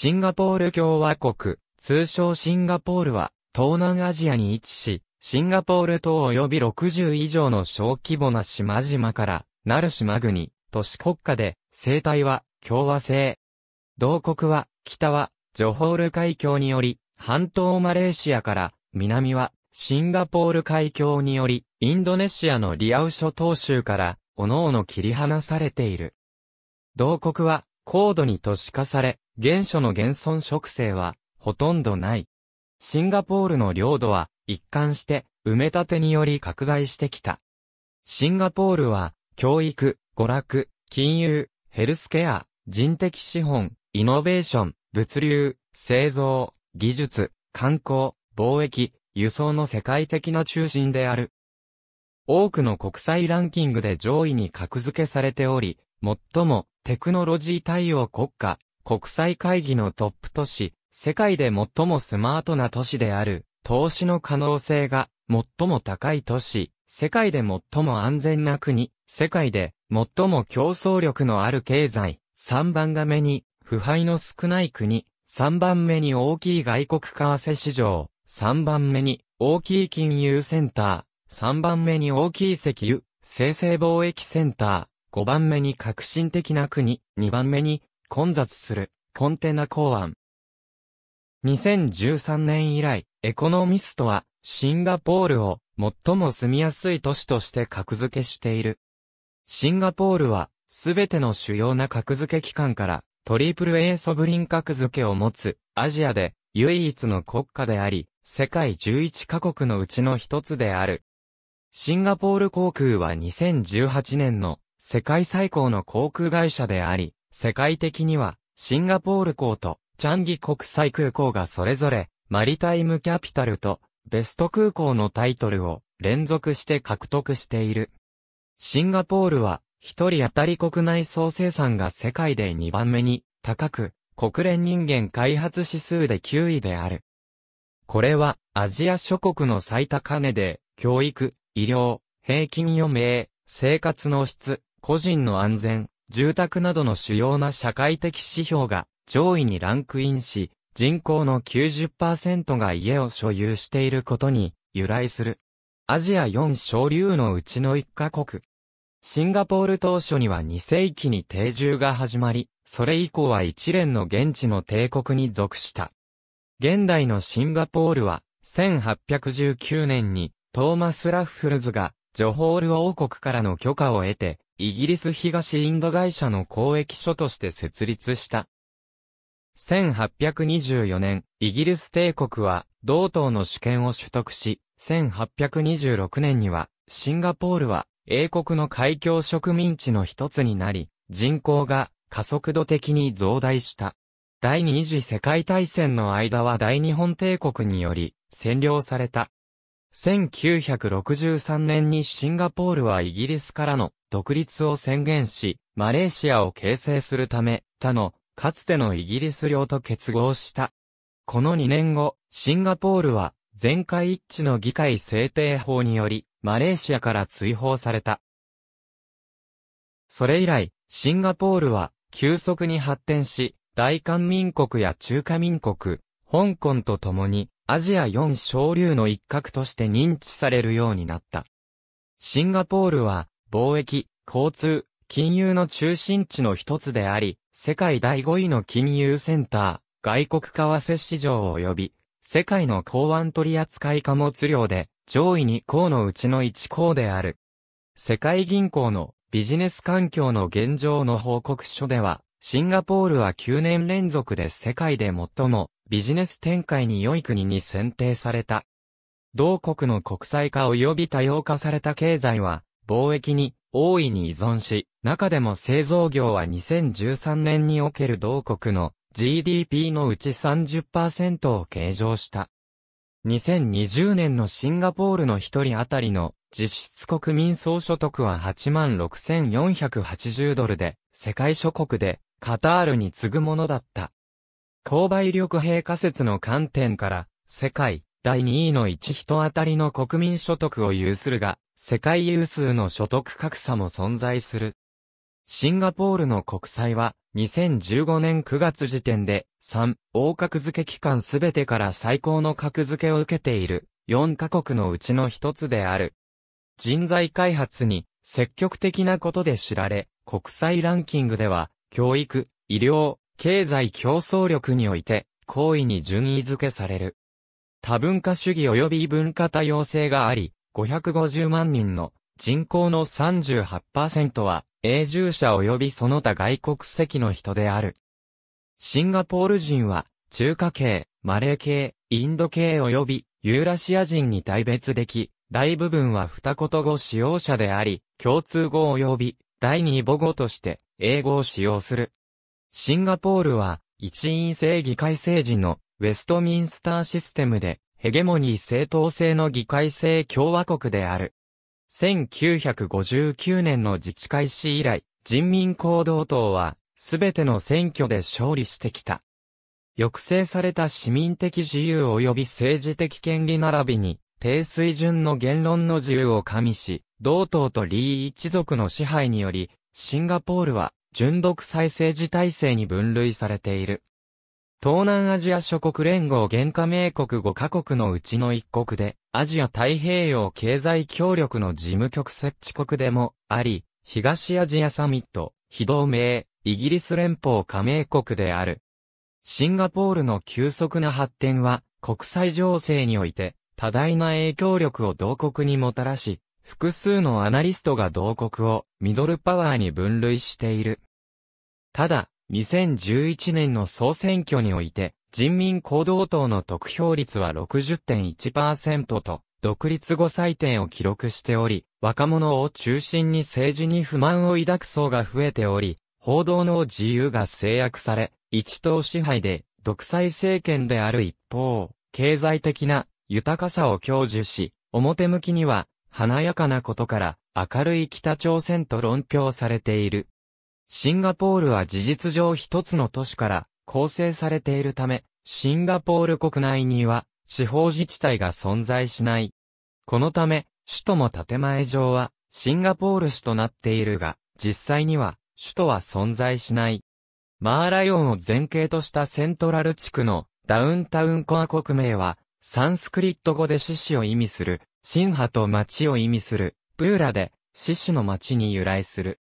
シンガポール共和国、通称シンガポールは、東南アジアに位置し、シンガポール島及び60以上の小規模な島々から、なる島国、都市国家で、生態は共和制。同国は、北は、ジョホール海峡により、半島マレーシアから、南は、シンガポール海峡により、インドネシアのリアウ諸島州から、各々切り離されている。同国は、高度に都市化され、原初の現存植生は、ほとんどない。シンガポールの領土は、一貫して、埋め立てにより拡大してきた。シンガポールは、教育、娯楽、金融、ヘルスケア、人的資本、イノベーション、物流、製造、技術、観光、貿易、輸送の世界的な中心である。多くの国際ランキングで上位に格付けされており、最もテクノロジー対応国家国際会議のトップ都市、世界で最もスマートな都市である、投資の可能性が最も高い都市、世界で最も安全な国、世界で最も競争力のある経済、3番が目に腐敗の少ない国、3番目に大きい外国為替市場、3番目に大きい金融センター、3番目に大きい石油、生成貿易センター、5番目に革新的な国、2番目に混雑するコンテナ港湾。2013年以来、エコノミストはシンガポールを最も住みやすい都市として格付けしている。シンガポールはすべての主要な格付け機関からトリプル A ソブリン格付けを持つアジアで唯一の国家であり、世界11カ国のうちの一つである。シンガポール航空は2018年の世界最高の航空会社であり、世界的には、シンガポール港とチャンギ国際空港がそれぞれ、マリタイムキャピタルとベスト空港のタイトルを連続して獲得している。シンガポールは、一人当たり国内総生産が世界で2番目に高く、国連人間開発指数で9位である。これは、アジア諸国の最高値で、教育、医療、平均余命、生活の質、個人の安全、住宅などの主要な社会的指標が上位にランクインし、人口の90%が家を所有していることに由来する。アジア4小流のうちの1カ国。シンガポール当初には2世紀に定住が始まり、それ以降は一連の現地の帝国に属した。現代のシンガポールは、1819年にトーマス・ラッフルズがジョホール王国からの許可を得て、イギリス東インド会社の公益所として設立した。1824年、イギリス帝国は、同等の主権を取得し、1826年には、シンガポールは、英国の海峡植民地の一つになり、人口が加速度的に増大した。第二次世界大戦の間は大日本帝国により占領された1963年にシンガポールはイギリスからの独立を宣言し、マレーシアを形成するため、他の、かつてのイギリス領と結合した。この2年後、シンガポールは、全会一致の議会制定法により、マレーシアから追放された。それ以来、シンガポールは、急速に発展し、大韓民国や中華民国、香港と共に、アジア4小流の一角として認知されるようになった。シンガポールは、貿易、交通、金融の中心地の一つであり、世界第5位の金融センター、外国為替市場及び、世界の港湾取扱い貨物量で、上位2項のうちの1項である。世界銀行のビジネス環境の現状の報告書では、シンガポールは9年連続で世界で最もビジネス展開に良い国に選定された。同国の国際化及び多様化された経済は、貿易に大いに依存し、中でも製造業は2013年における同国の GDP のうち30%を計上した。2020年のシンガポールの一人当たりの実質国民総所得は86,480ドルで、世界諸国でカタールに次ぐものだった。購買力平仮説の観点から、世界第2位の1人当たりの国民所得を有するが、世界有数の所得格差も存在する。シンガポールの国債は、2015年9月時点で、3、大格付け機関すべてから最高の格付けを受けている、4カ国のうちの一つである。人材開発に、積極的なことで知られ、国際ランキングでは、教育、医療、経済競争力において、行為に順位付けされる。多文化主義及び異文化多様性があり、550万人の人口の38%は永住者及びその他外国籍の人である。シンガポール人は中華系、マレー系、インド系及びユーラシア人に大別でき、大部分は二言語使用者であり、共通語及び第二母語として英語を使用する。シンガポールは、一院制議会政治のウェストミンスターシステムで、ヘゲモニー政党制の議会制共和国である。1959年の自治会史以来、人民行動党は、すべての選挙で勝利してきた。抑制された市民的自由及び政治的権利並びに、低水準の言論の自由を加味し、同党とリー一族の支配により、シンガポールは純独裁政治体制に分類されている。東南アジア諸国連合原加盟国5カ国のうちの1国で、アジア太平洋経済協力の事務局設置国でもあり、東アジアサミット、非同盟、イギリス連邦加盟国である。シンガポールの急速な発展は、国際情勢において、多大な影響力を同国にもたらし、複数のアナリストが同国をミドルパワーに分類している。ただ、2011年の総選挙において、人民行動党の得票率は60.1%と、独立後採点を記録しており、若者を中心に政治に不満を抱く層が増えており、報道の自由が制約され、一党支配で独裁政権である一方、経済的な豊かさを享受し、表向きには華やかなことから、明るい北朝鮮と論評されている。シンガポールは事実上一つの都市から構成されているため、シンガポール国内には地方自治体が存在しない。このため、首都も建前上はシンガポール市となっているが、実際には首都は存在しない。マーライオンを前景としたセントラル地区のダウンタウンコア国名はサンスクリット語で獅子を意味する新派と町を意味する、プーラで、獅子の町に由来する。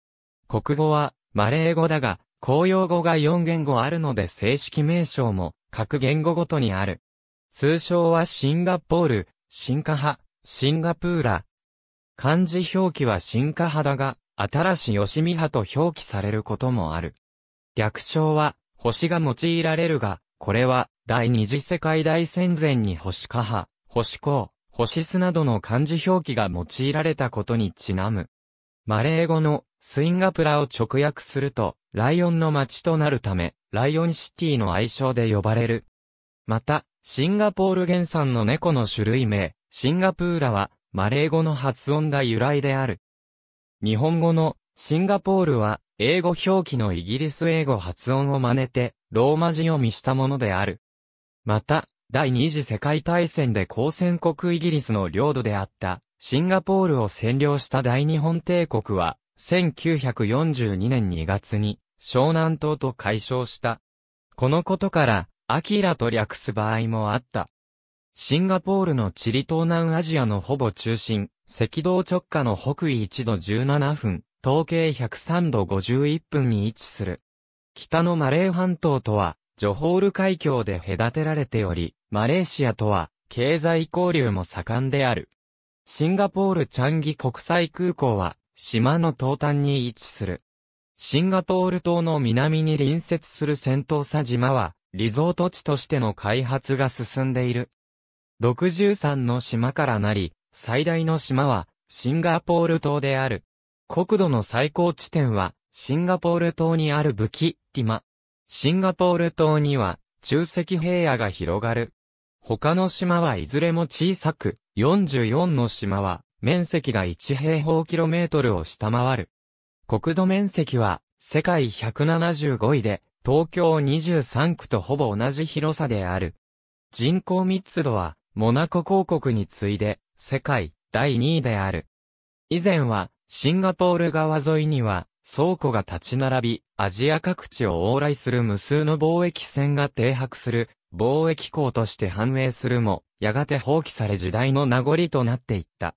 国語は、マレー語だが、公用語が4言語あるので正式名称も各言語ごとにある。通称はシンガポール、シンカ派、シンガプーラ。漢字表記はシンカ派だが、新しい吉見派と表記されることもある。略称は、星が用いられるが、これは、第二次世界大戦前に星化派、星公。ホシスなどの漢字表記が用いられたことにちなむ。マレー語のスインガプラを直訳すると、ライオンの街となるため、ライオンシティの愛称で呼ばれる。また、シンガポール原産の猫の種類名、シンガプーラは、マレー語の発音が由来である。日本語のシンガポールは、英語表記のイギリス英語発音を真似て、ローマ字読みしたものである。また、第二次世界大戦で交戦国イギリスの領土であった、シンガポールを占領した大日本帝国は、1942年2月に、湘南島と解消した。このことから、アキラと略す場合もあった。シンガポールの地理東南アジアのほぼ中心、赤道直下の北緯1度17分、統計103度51分に位置する。北のマレー半島とは、ジョホール海峡で隔てられており、マレーシアとは経済交流も盛んである。シンガポールチャンギ国際空港は島の東端に位置する。シンガポール島の南に隣接する戦闘佐島はリゾート地としての開発が進んでいる。63の島からなり、最大の島はシンガポール島である。国土の最高地点はシンガポール島にあるブキ、ティマ。シンガポール島には中石平野が広がる。他の島はいずれも小さく、44の島は面積が1平方キロメートルを下回る。国土面積は世界175位で東京23区とほぼ同じ広さである。人口密度はモナコ公国に次いで世界第2位である。以前はシンガポール川沿いには倉庫が立ち並び、アジア各地を往来する無数の貿易船が停泊する、貿易港として繁栄するも、やがて放棄され時代の名残となっていった。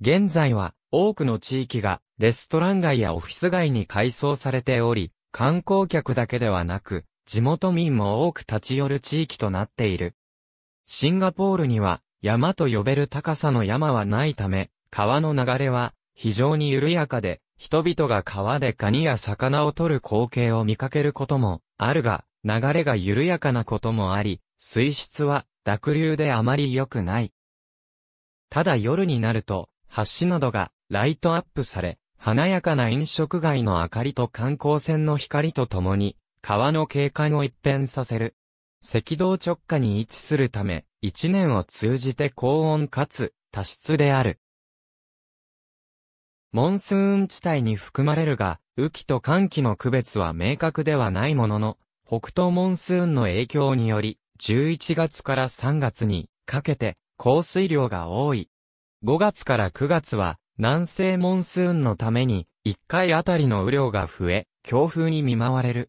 現在は、多くの地域が、レストラン街やオフィス街に改装されており、観光客だけではなく、地元民も多く立ち寄る地域となっている。シンガポールには、山と呼べる高さの山はないため、川の流れは、非常に緩やかで、人々が川でカニや魚を取る光景を見かけることもあるが、流れが緩やかなこともあり、水質は濁流であまり良くない。ただ夜になると、橋などがライトアップされ、華やかな飲食街の明かりと観光船の光とともに、川の景観を一変させる。赤道直下に位置するため、一年を通じて高温かつ多湿である。モンスーン地帯に含まれるが、雨季と寒季の区別は明確ではないものの、北東モンスーンの影響により、11月から3月にかけて降水量が多い。5月から9月は南西モンスーンのために1回あたりの雨量が増え、強風に見舞われる。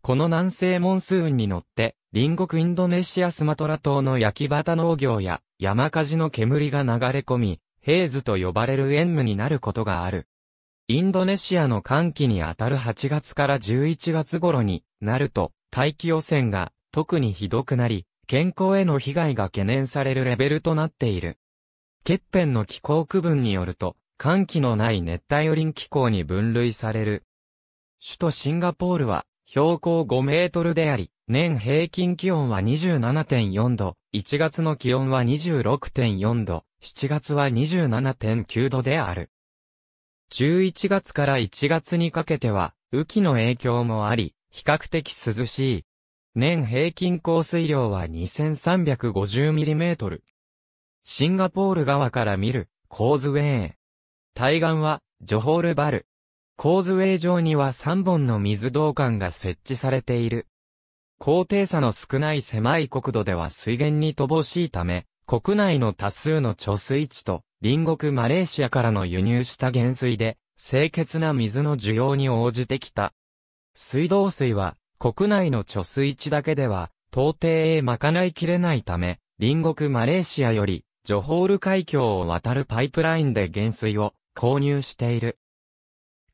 この南西モンスーンに乗って、隣国インドネシアスマトラ島の焼き畑農業や山火事の煙が流れ込み、ヘーズと呼ばれる縁務になることがある。インドネシアの寒気にあたる8月から11月頃になると、大気汚染が特にひどくなり、健康への被害が懸念されるレベルとなっている。欠片の気候区分によると、寒気のない熱帯雨林気候に分類される。首都シンガポールは標高5メートルであり、年平均気温は27.4度、1月の気温は26.4度、7月は27.9度である。11月から1月にかけては、雨季の影響もあり、比較的涼しい。年平均降水量は 2350mm。シンガポール川から見る、コーズウェイ。対岸は、ジョホールバル。コーズウェイ上には3本の水道管が設置されている。高低差の少ない狭い国土では水源に乏しいため、国内の多数の貯水池と、隣国マレーシアからの輸入した減水で、清潔な水の需要に応じてきた。水道水は、国内の貯水池だけでは、到底へ賄いきれないため、隣国マレーシアより、ジョホール海峡を渡るパイプラインで減水を購入している。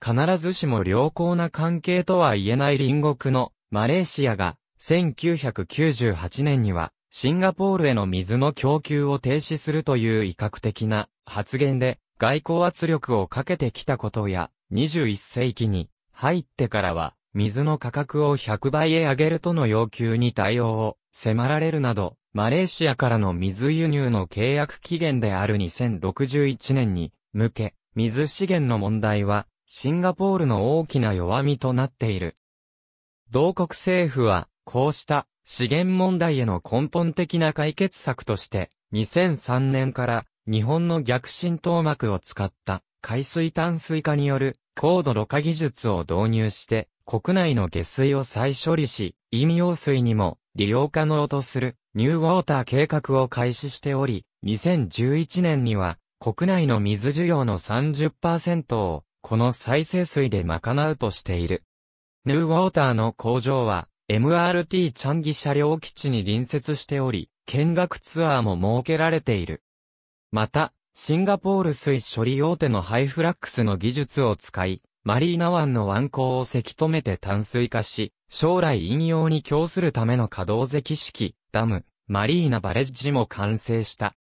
必ずしも良好な関係とは言えない隣国のマレーシアが1998年にはシンガポールへの水の供給を停止するという威嚇的な発言で外交圧力をかけてきたことや、21世紀に入ってからは、水の価格を100倍へ上げるとの要求に対応を迫られるなど、マレーシアからの水輸入の契約期限である2061年に向け、水資源の問題はシンガポールの大きな弱みとなっている。同国政府は、こうした資源問題への根本的な解決策として、2003年から日本の逆浸透膜を使った海水淡水化による高度ろ過技術を導入して国内の下水を再処理し、飲用水にも利用可能とするニューウォーター計画を開始しており、2011年には国内の水需要の30%をこの再生水で賄うとしている。ニューウォーターの工場は MRT チャンギ車両基地に隣接しており、見学ツアーも設けられている。また、シンガポール水処理大手のハイフラックスの技術を使い、マリーナ湾の湾口をせき止めて淡水化し、将来引用に供するための可動石式、ダム、マリーナバレッジも完成した。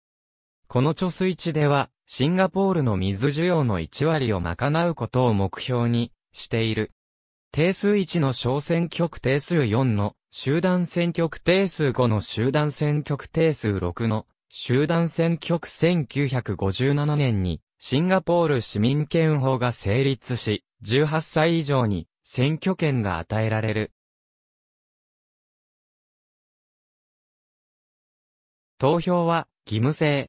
この貯水池では、シンガポールの水需要の1割を賄うことを目標にしている。定数1の小選挙区定数4の集団選挙区定数5の集団選挙区定数6の集団選挙区1957年にシンガポール市民権法が成立し、18歳以上に選挙権が与えられる。投票は義務制。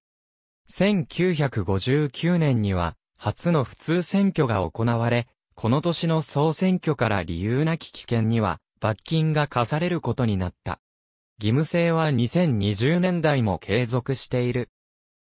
1959年には初の普通選挙が行われ、この年の総選挙から理由なき危険には、罰金が課されることになった。義務制は2020年代も継続している。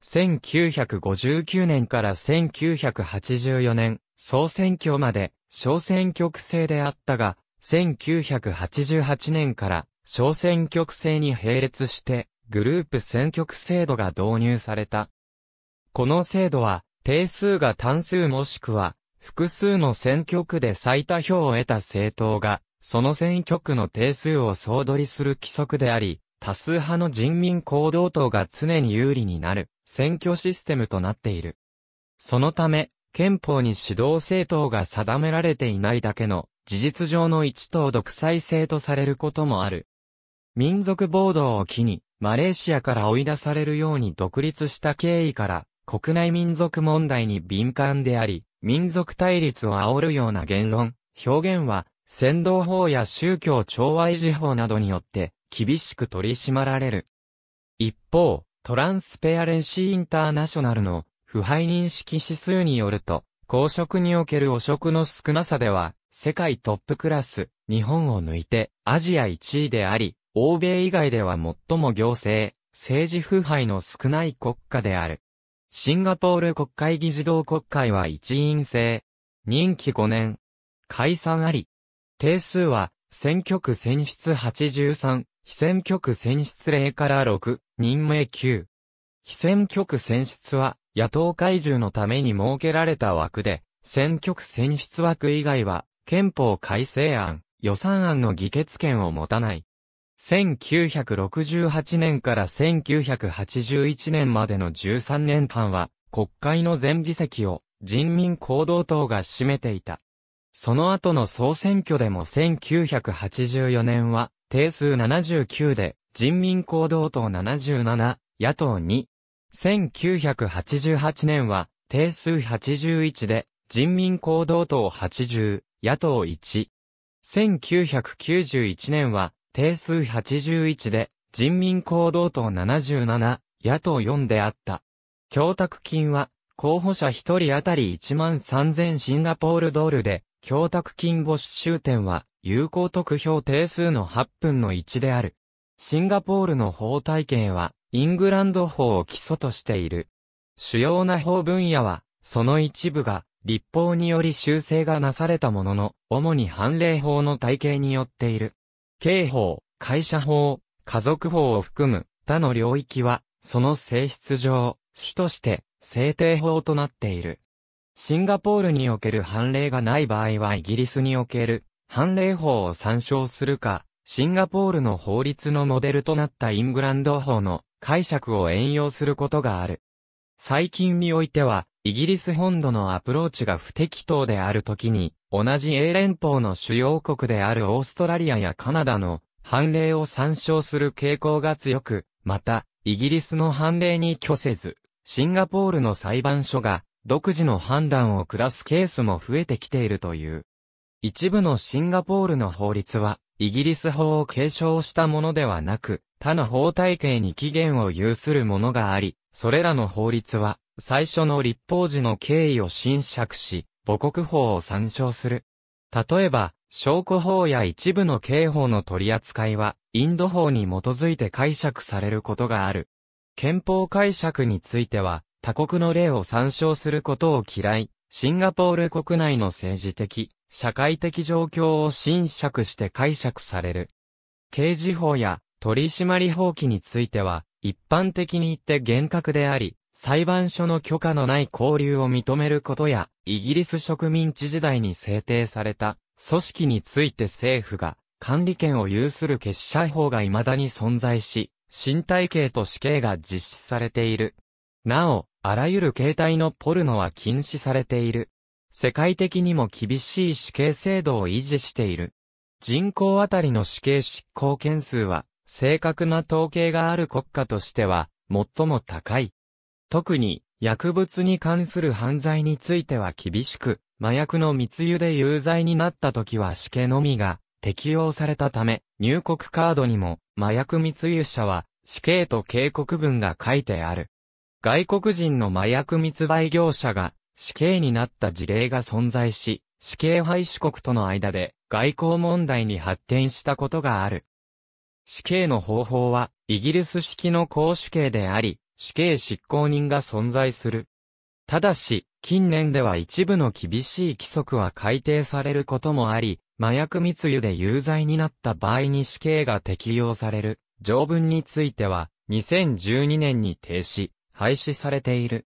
1959年から1984年、総選挙まで小選挙区制であったが、1988年から小選挙区制に並列して、グループ選挙区制度が導入された。この制度は、定数が単数もしくは、複数の選挙区で最多票を得た政党が、その選挙区の定数を総取りする規則であり、多数派の人民行動党が常に有利になる選挙システムとなっている。そのため、憲法に指導政党が定められていないだけの事実上の一党独裁制とされることもある。民族暴動を機に、マレーシアから追い出されるように独立した経緯から、国内民族問題に敏感であり、民族対立を煽るような言論、表現は、先導法や宗教和維事法などによって、厳しく取り締まられる。一方、トランスペアレンシーインターナショナルの腐敗認識指数によると、公職における汚職の少なさでは、世界トップクラス、日本を抜いてアジア1位であり、欧米以外では最も行政、政治腐敗の少ない国家である。シンガポール国会議事堂国会は一員制。任期5年。解散あり。定数は、選挙区選出83、非選挙区選出0から6、任命9。非選挙区選出は、野党怪獣のために設けられた枠で、選挙区選出枠以外は、憲法改正案、予算案の議決権を持たない。1968年から1981年までの13年間は、国会の全議席を人民行動党が占めていた。その後の総選挙でも1984年は、定数79で、人民行動党77、野党2。1988年は、定数81で、人民行動党80、野党1。1991年は、定数81で、人民行動党77、野党4であった。供託金は、候補者1人当たり1万3000シンガポールドルで、供託金没収点は、有効得票定数の8分の1である。シンガポールの法体系は、イングランド法を基礎としている。主要な法分野は、その一部が、立法により修正がなされたものの、主に判例法の体系によっている。刑法、会社法、家族法を含む他の領域は、その性質上、主として制定法となっている。シンガポールにおける判例がない場合はイギリスにおける判例法を参照するか、シンガポールの法律のモデルとなったイングランド法の解釈を援用することがある。最近においては、イギリス本土のアプローチが不適当であるときに、同じ英連邦の主要国であるオーストラリアやカナダの判例を参照する傾向が強く、また、イギリスの判例に拒せず、シンガポールの裁判所が独自の判断を下すケースも増えてきているという。一部のシンガポールの法律は、イギリス法を継承したものではなく、他の法体系に起源を有するものがあり、それらの法律は、最初の立法時の経緯を侵釈し、母国法を参照する。例えば、証拠法や一部の刑法の取り扱いは、インド法に基づいて解釈されることがある。憲法解釈については、他国の例を参照することを嫌い、シンガポール国内の政治的、社会的状況を侵釈して解釈される。刑事法や取締法規については、一般的に言って厳格であり、裁判所の許可のない交流を認めることや、イギリス植民地時代に制定された組織について政府が管理権を有する結社法が未だに存在し、新体系と死刑が実施されている。なお、あらゆる形態のポルノは禁止されている。世界的にも厳しい死刑制度を維持している。人口あたりの死刑執行件数は、正確な統計がある国家としては、最も高い。特に、薬物に関する犯罪については厳しく、麻薬の密輸で有罪になった時は死刑のみが適用されたため、入国カードにも麻薬密輸者は死刑と警告文が書いてある。外国人の麻薬密売業者が死刑になった事例が存在し、死刑廃止国との間で外交問題に発展したことがある。死刑の方法はイギリス式の公主刑であり、死刑執行人が存在する。ただし、近年では一部の厳しい規則は改定されることもあり、麻薬密輸で有罪になった場合に死刑が適用される条文については、2012年に停止、廃止されている。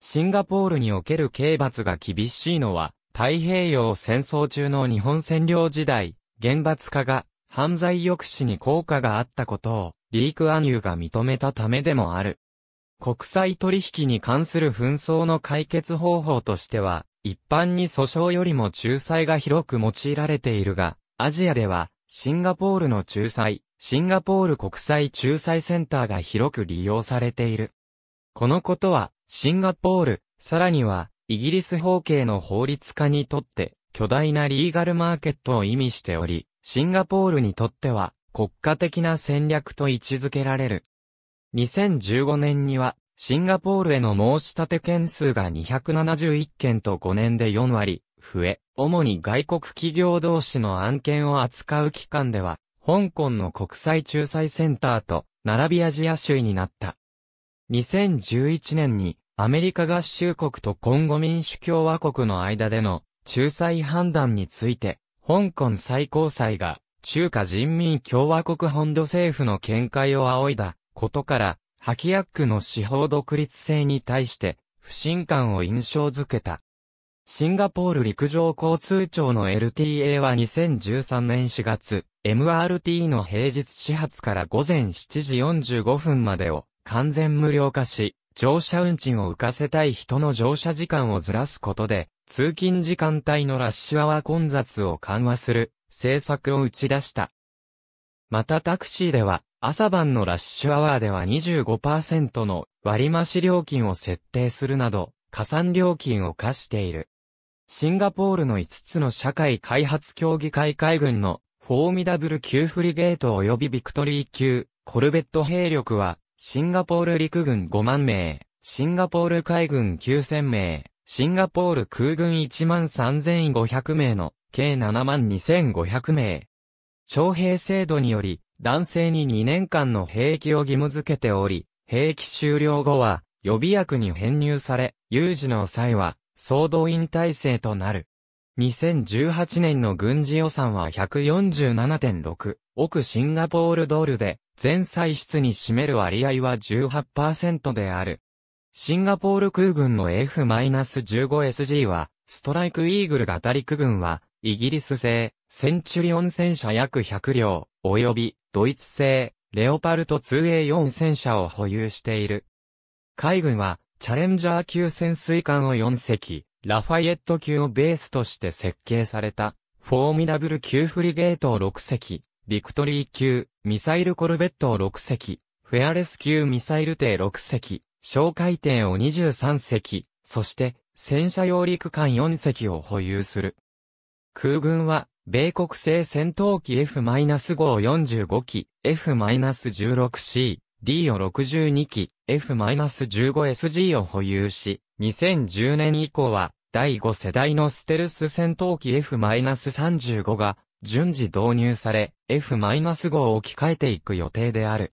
シンガポールにおける刑罰が厳しいのは、太平洋戦争中の日本占領時代、厳罰化が犯罪抑止に効果があったことを、リーク・アニューが認めたためでもある。国際取引に関する紛争の解決方法としては、一般に訴訟よりも仲裁が広く用いられているが、アジアでは、シンガポールの仲裁、シンガポール国際仲裁センターが広く利用されている。このことは、シンガポール、さらには、イギリス法系の法律家にとって、巨大なリーガルマーケットを意味しており、シンガポールにとっては、国家的な戦略と位置づけられる。2015年には、シンガポールへの申し立て件数が271件と5年で4割増え、主に外国企業同士の案件を扱う機関では、香港の国際仲裁センターと並びアジア州になった。2011年にアメリカ合衆国とコンゴ民主共和国の間での仲裁判断について、香港最高裁が中華人民共和国本土政府の見解を仰いだことから、ハキヤックの司法独立性に対して不信感を印象づけた。シンガポール陸上交通庁の LTA は2013年4月、MRT の平日始発から午前7時45分までを完全無料化し、乗車運賃を浮かせたい人の乗車時間をずらすことで、通勤時間帯のラッシュアワー混雑を緩和する政策を打ち出した。またタクシーでは、朝晩のラッシュアワーでは25%の割増料金を設定するなど、加算料金を課している。シンガポールの5つの社会開発協議会海軍のフォーミダブル級フリゲート及びビクトリー級コルベット兵力はシンガポール陸軍5万名、シンガポール海軍9000名、シンガポール空軍1万3500名の計7万2500名。徴兵制度により男性に2年間の兵役を義務付けており、兵役終了後は予備役に編入され、有事の際は総動員体制となる。2018年の軍事予算は147.6億シンガポールドルで、全歳出に占める割合は18%である。シンガポール空軍の F-15SG は、ストライクイーグル型陸軍は、イギリス製、センチュリオン戦車約100両、及び、ドイツ製、レオパルト 2A4 戦車を保有している。海軍は、チャレンジャー級潜水艦を4隻、ラファイエット級をベースとして設計された、フォーミダブル級フリゲートを6隻、ビクトリー級、ミサイルコルベットを6隻、フェアレス級ミサイル艇6隻、小戒艇を23隻、そして、戦車揚陸艦4隻を保有する。空軍は、米国製戦闘機 F-545 機、F-16C、D を62機、F-15SG を保有し、2010年以降は、第5世代のステルス戦闘機 F-35 が、順次導入され、F-5 を置き換えていく予定である。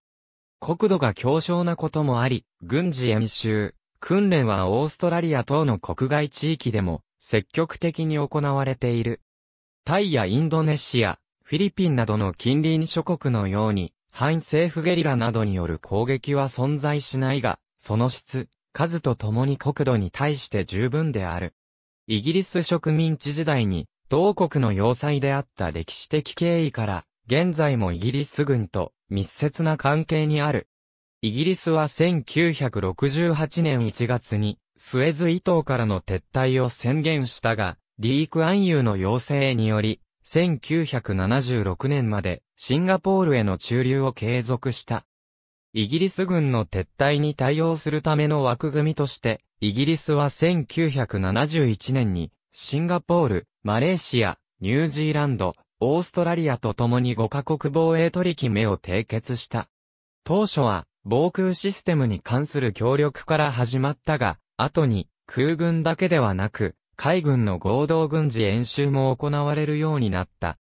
国土が強小なこともあり、軍事演習、訓練はオーストラリア等の国外地域でも、積極的に行われている。タイやインドネシア、フィリピンなどの近隣諸国のように、反政府ゲリラなどによる攻撃は存在しないが、その質、数とともに国土に対して十分である。イギリス植民地時代に、同国の要塞であった歴史的経緯から、現在もイギリス軍と密接な関係にある。イギリスは1968年1月に、スエズ伊東からの撤退を宣言したが、リーク・アンユーの要請により、1976年までシンガポールへの駐留を継続した。イギリス軍の撤退に対応するための枠組みとして、イギリスは1971年に、シンガポール、マレーシア、ニュージーランド、オーストラリアと共に5カ国防衛取り決めを締結した。当初は、防空システムに関する協力から始まったが、後に、空軍だけではなく、海軍の合同軍事演習も行われるようになった。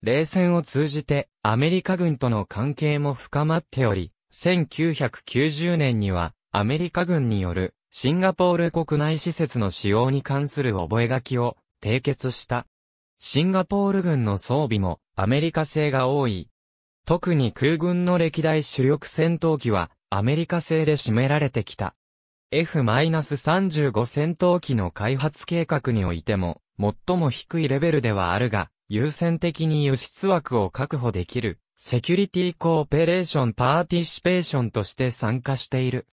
冷戦を通じてアメリカ軍との関係も深まっており、1990年にはアメリカ軍によるシンガポール国内施設の使用に関する覚書を締結した。シンガポール軍の装備もアメリカ製が多い。特に空軍の歴代主力戦闘機はアメリカ製で占められてきた。F-35 戦闘機の開発計画においても、最も低いレベルではあるが、優先的に輸出枠を確保できる、セキュリティコーペレーションパーティシペーションとして参加している。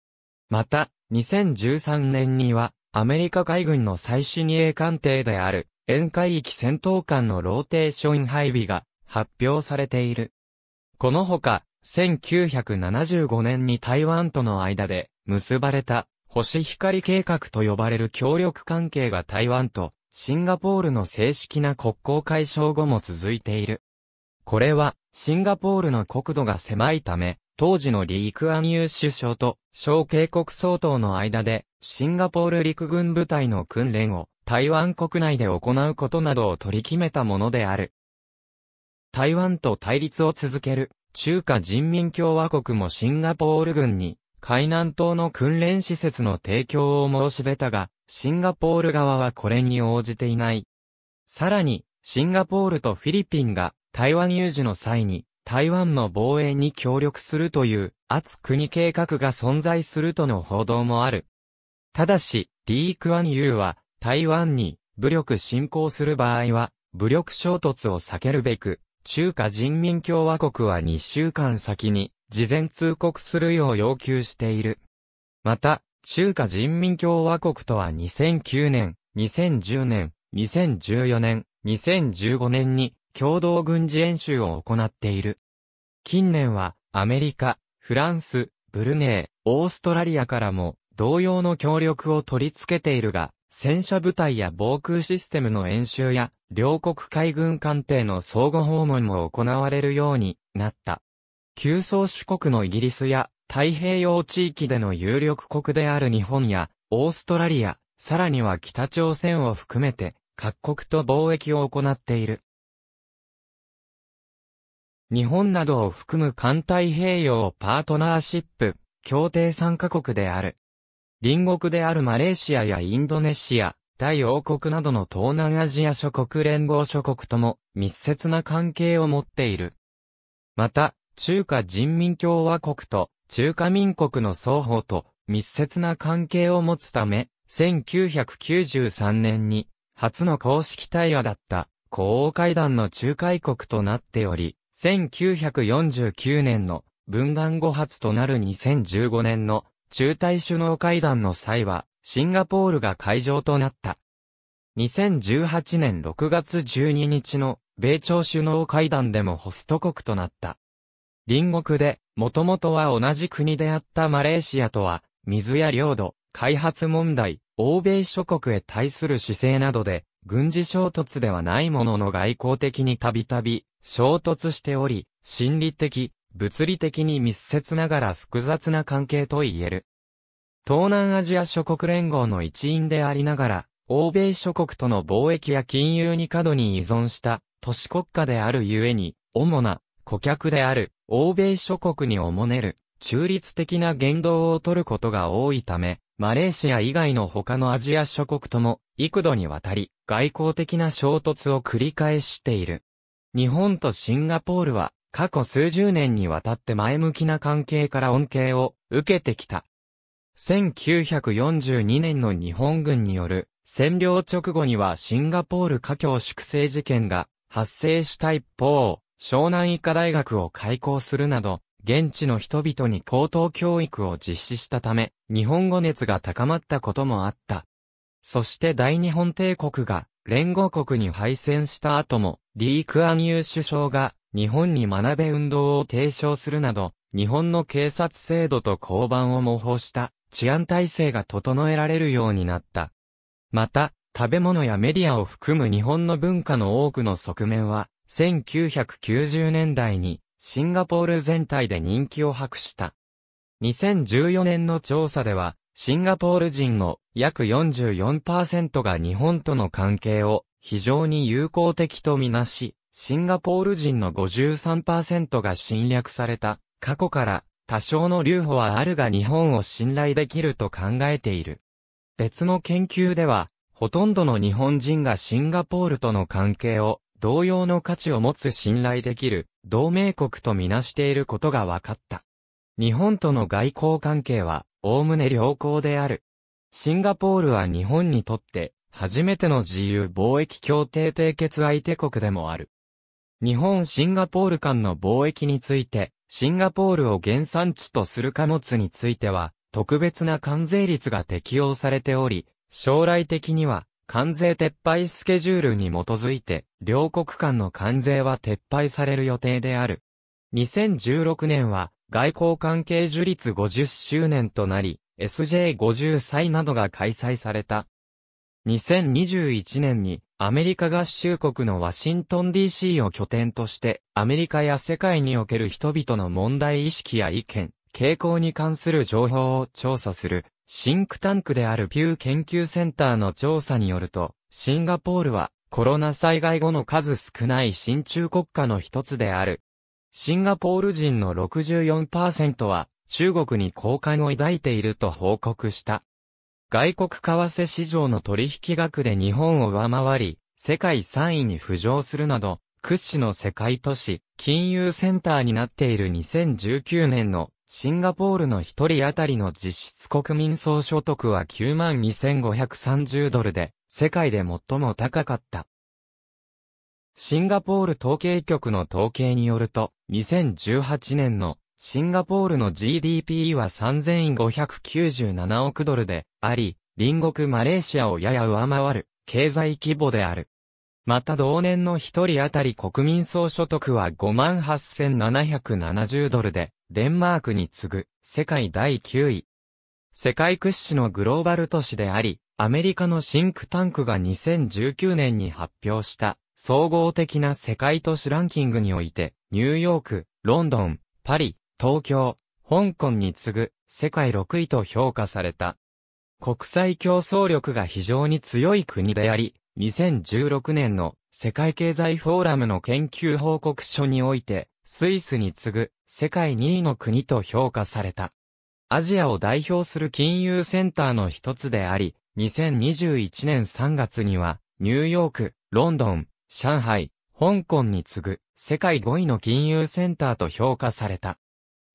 また、2013年には、アメリカ海軍の最新鋭艦艇である、沿海域戦闘艦のローテーション配備が発表されている。このほか、1975年に台湾との間で結ばれた星光計画と呼ばれる協力関係が台湾とシンガポールの正式な国交解消後も続いている。これは、シンガポールの国土が狭いため、当時のリークアンユー首相と小渓国総統の間で、シンガポール陸軍部隊の訓練を台湾国内で行うことなどを取り決めたものである。台湾と対立を続ける中華人民共和国もシンガポール軍に海南島の訓練施設の提供を申し出たが、シンガポール側はこれに応じていない。さらに、シンガポールとフィリピンが台湾有事の際に台湾の防衛に協力するという圧国計画が存在するとの報道もある。ただし、リー・クアン・ユーは台湾に武力侵攻する場合は武力衝突を避けるべく中華人民共和国は2週間先に事前通告するよう要求している。また、中華人民共和国とは2009年、2010年、2014年、2015年に共同軍事演習を行っている。近年はアメリカ、フランス、ブルネー、オーストラリアからも同様の協力を取り付けているが、戦車部隊や防空システムの演習や、両国海軍艦艇の相互訪問も行われるようになった。旧宗主国のイギリスや太平洋地域での有力国である日本やオーストラリア、さらには北朝鮮を含めて各国と貿易を行っている。日本などを含む環太平洋パートナーシップ協定参加国である。隣国であるマレーシアやインドネシア、大王国などの東南アジア諸国連合諸国とも密接な関係を持っている。また、中華人民共和国と中華民国の双方と密接な関係を持つため、1993年に初の公式対話だった公王会談の仲介国となっており、1949年の分断後発となる2015年の中台首脳会談の際は、シンガポールが会場となった。2018年6月12日の米朝首脳会談でもホスト国となった。隣国で、もともとは同じ国であったマレーシアとは、水や領土、開発問題、欧米諸国へ対する姿勢などで、軍事衝突ではないものの外交的にたびたび衝突しており、心理的、物理的に密接ながら複雑な関係と言える。東南アジア諸国連合の一員でありながら、欧米諸国との貿易や金融に過度に依存した都市国家であるゆえに、主な顧客である欧米諸国におもねる、中立的な言動をとることが多いため、マレーシア以外の他のアジア諸国とも、幾度にわたり、外交的な衝突を繰り返している。日本とシンガポールは、過去数十年にわたって前向きな関係から恩恵を受けてきた。1942年の日本軍による占領直後にはシンガポール華僑粛清事件が発生した一方、湘南医科大学を開校するなど、現地の人々に高等教育を実施したため、日本語熱が高まったこともあった。そして大日本帝国が連合国に敗戦した後も、リー・クアンユー首相が日本に学べ運動を提唱するなど、日本の警察制度と交番を模倣した治安体制が整えられるようになった。また、食べ物やメディアを含む日本の文化の多くの側面は、1990年代にシンガポール全体で人気を博した。2014年の調査では、シンガポール人の約44%が日本との関係を非常に友好的とみなし、シンガポール人の53%が侵略された過去から多少の留保はあるが日本を信頼できると考えている。別の研究では、ほとんどの日本人がシンガポールとの関係を同様の価値を持つ信頼できる同盟国とみなしていることが分かった。日本との外交関係は、おおむね良好である。シンガポールは日本にとって、初めての自由貿易協定締結相手国でもある。日本シンガポール間の貿易について、シンガポールを原産地とする貨物については、特別な関税率が適用されており、将来的には、関税撤廃スケジュールに基づいて、両国間の関税は撤廃される予定である。2016年は、外交関係樹立50周年となり、SJ50 歳などが開催された。2021年に、アメリカ合衆国のワシントン DC を拠点として、アメリカや世界における人々の問題意識や意見、傾向に関する情報を調査するシンクタンクであるピュー研究センターの調査によると、シンガポールはコロナ災害後の数少ない新中国家の一つである。シンガポール人の64%は中国に好感を抱いていると報告した。外国為替市場の取引額で日本を上回り、世界3位に浮上するなど、屈指の世界都市、金融センターになっている2019年のシンガポールの一人当たりの実質国民総所得は92,530ドルで、世界で最も高かった。シンガポール統計局の統計によると、2018年のシンガポールの GDP は3597億ドルであり、隣国マレーシアをやや上回る経済規模である。また同年の一人当たり国民総所得は58,770ドルで、デンマークに次ぐ世界第9位。世界屈指のグローバル都市であり、アメリカのシンクタンクが2019年に発表した総合的な世界都市ランキングにおいて、ニューヨーク、ロンドン、パリ、東京、香港に次ぐ世界6位と評価された。国際競争力が非常に強い国であり、2016年の世界経済フォーラムの研究報告書において、スイスに次ぐ世界2位の国と評価された。アジアを代表する金融センターの一つであり、2021年3月には、ニューヨーク、ロンドン、上海、香港に次ぐ世界5位の金融センターと評価された。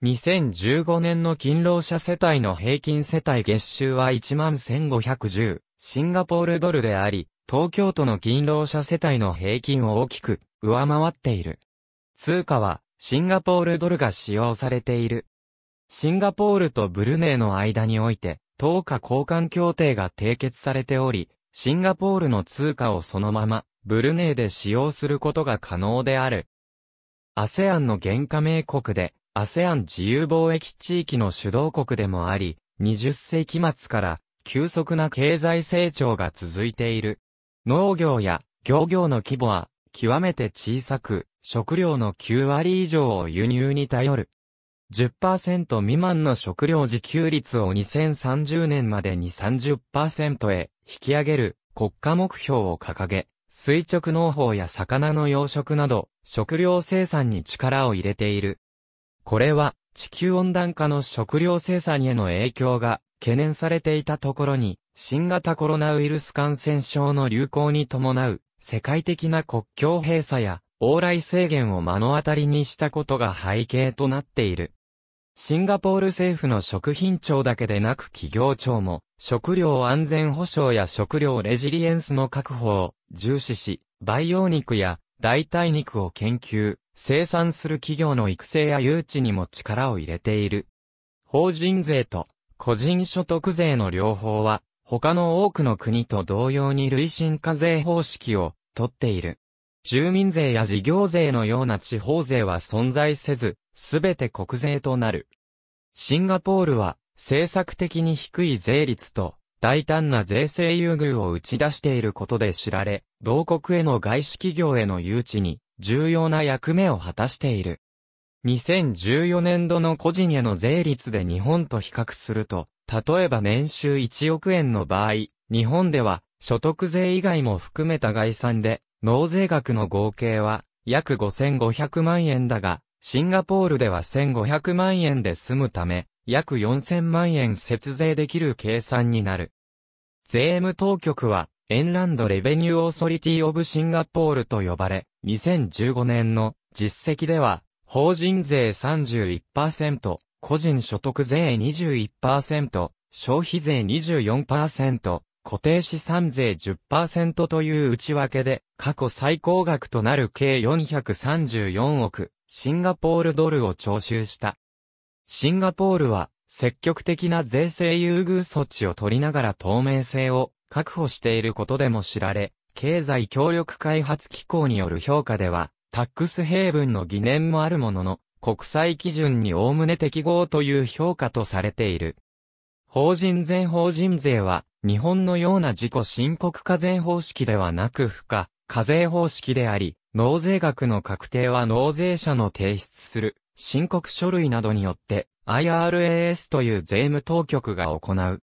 2015年の勤労者世帯の平均世帯月収は11,510シンガポールドルであり、東京都の勤労者世帯の平均を大きく上回っている。通貨はシンガポールドルが使用されている。シンガポールとブルネイの間において、10日交換協定が締結されており、シンガポールの通貨をそのまま、ブルネイで使用することが可能である。ASEAN の原加盟国で、ASEAN 自由貿易地域の主導国でもあり、20世紀末から急速な経済成長が続いている。農業や漁業の規模は極めて小さく、食料の9割以上を輸入に頼る。10%未満の食料自給率を2030年までに30%へ引き上げる国家目標を掲げ、垂直農法や魚の養殖など食料生産に力を入れている。これは地球温暖化の食料生産への影響が懸念されていたところに、新型コロナウイルス感染症の流行に伴う世界的な国境閉鎖や往来制限を目の当たりにしたことが背景となっている。シンガポール政府の食品庁だけでなく企業庁も、食料安全保障や食料レジリエンスの確保を重視し、培養肉や代替肉を研究、生産する企業の育成や誘致にも力を入れている。法人税と個人所得税の両方は、他の多くの国と同様に累進課税方式をとっている。住民税や事業税のような地方税は存在せず、すべて国税となる。シンガポールは、政策的に低い税率と、大胆な税制優遇を打ち出していることで知られ、同国への外資企業への誘致に、重要な役目を果たしている。2014年度の個人への税率で日本と比較すると、例えば年収1億円の場合、日本では所得税以外も含めた概算で納税額の合計は約5500万円だが、シンガポールでは1500万円で済むため、約4000万円節税できる計算になる。税務当局は、エンランドレベニューオーソリティオブシンガポールと呼ばれ、2015年の実績では、法人税31%、個人所得税21%、消費税24%、固定資産税10%という内訳で、過去最高額となる計434億、シンガポールドルを徴収した。シンガポールは、積極的な税制優遇措置を取りながら透明性を確保していることでも知られ、経済協力開発機構による評価では、タックスヘイブンの疑念もあるものの、国際基準に概ね適合という評価とされている。法人税法人税は、日本のような自己申告課税方式ではなく付加、課税方式であり、納税額の確定は納税者の提出する申告書類などによって IRAS という税務当局が行う。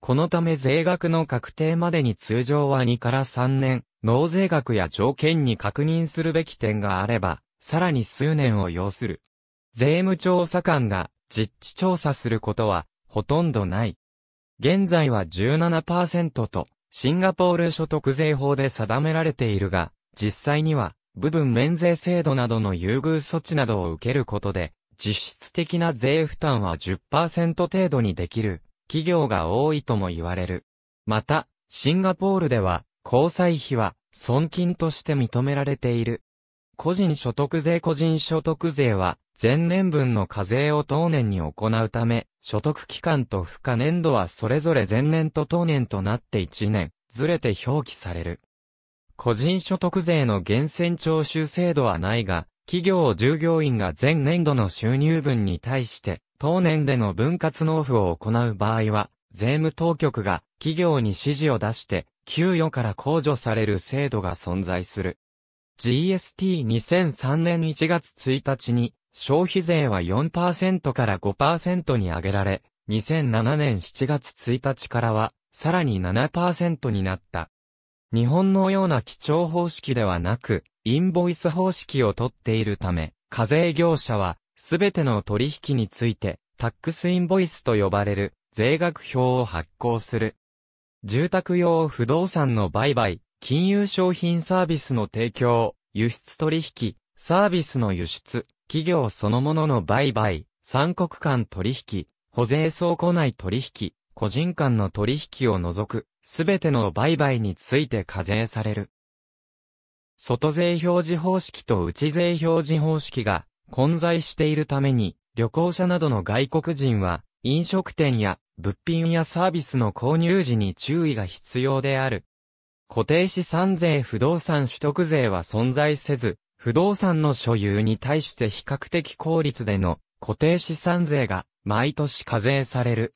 このため税額の確定までに通常は2から3年、納税額や条件に確認するべき点があれば、さらに数年を要する。税務調査官が実地調査することはほとんどない。現在は17%と、シンガポール所得税法で定められているが、実際には、部分免税制度などの優遇措置などを受けることで、実質的な税負担は10%程度にできる、企業が多いとも言われる。また、シンガポールでは、交際費は、損金として認められている。個人所得税個人所得税は、前年分の課税を当年に行うため、所得期間と付加年度はそれぞれ前年と当年となって1年、ずれて表記される。個人所得税の源泉徴収制度はないが、企業従業員が前年度の収入分に対して、当年での分割納付を行う場合は、税務当局が企業に指示を出して、給与から控除される制度が存在する。GST2003 年1月1日に消費税は4%から5%に上げられ、2007年7月1日からはさらに7%になった。日本のような基調方式ではなく、インボイス方式をとっているため、課税業者は、すべての取引について、タックスインボイスと呼ばれる、税額表を発行する。住宅用不動産の売買、金融商品サービスの提供、輸出取引、サービスの輸出、企業そのものの売買、三国間取引、保税倉庫内取引、個人間の取引を除く、すべての売買について課税される。外税表示方式と内税表示方式が混在しているために、旅行者などの外国人は、飲食店や物品やサービスの購入時に注意が必要である。固定資産税不動産取得税は存在せず、不動産の所有に対して比較的効率での固定資産税が毎年課税される。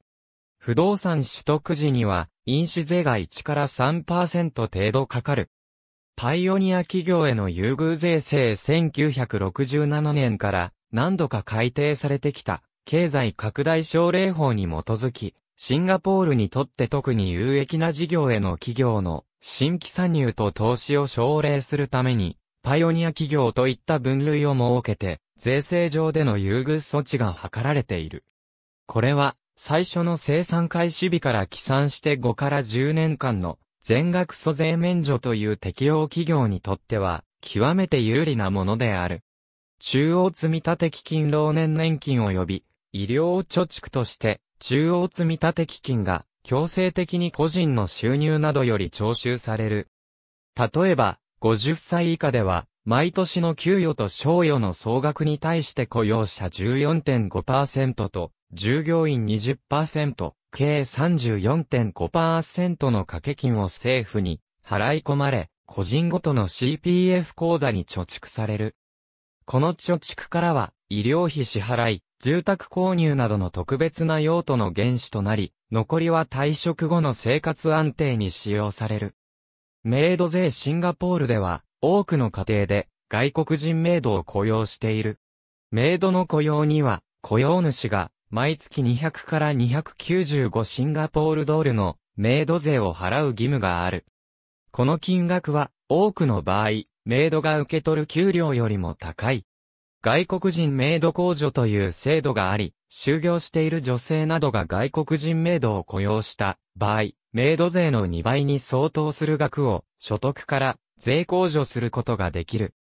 不動産取得時には、印紙税が1から3%程度かかる。パイオニア企業への優遇税制1967年から何度か改定されてきた経済拡大奨励法に基づき、シンガポールにとって特に有益な事業への企業の新規参入と投資を奨励するために、パイオニア企業といった分類を設けて、税制上での優遇措置が図られている。これは、最初の生産開始日から起算して5から10年間の全額租税免除という適用企業にとっては、極めて有利なものである。中央積立基金老年年金及び、医療貯蓄として、中央積立基金が、強制的に個人の収入などより徴収される。例えば、50歳以下では、毎年の給与と賞与の総額に対して雇用者14.5%と、従業員20%、計34.5%の掛け金を政府に払い込まれ、個人ごとの CPF 口座に貯蓄される。この貯蓄からは、医療費支払い、住宅購入などの特別な用途の原資となり、残りは退職後の生活安定に使用される。メイド税シンガポールでは、多くの家庭で外国人メイドを雇用している。メイドの雇用には、雇用主が毎月200から295シンガポールドルのメイド税を払う義務がある。この金額は多くの場合、メイドが受け取る給料よりも高い。外国人メイド控除という制度があり、就業している女性などが外国人メイドを雇用した場合、メイド税の2倍に相当する額を所得から税控除することができる。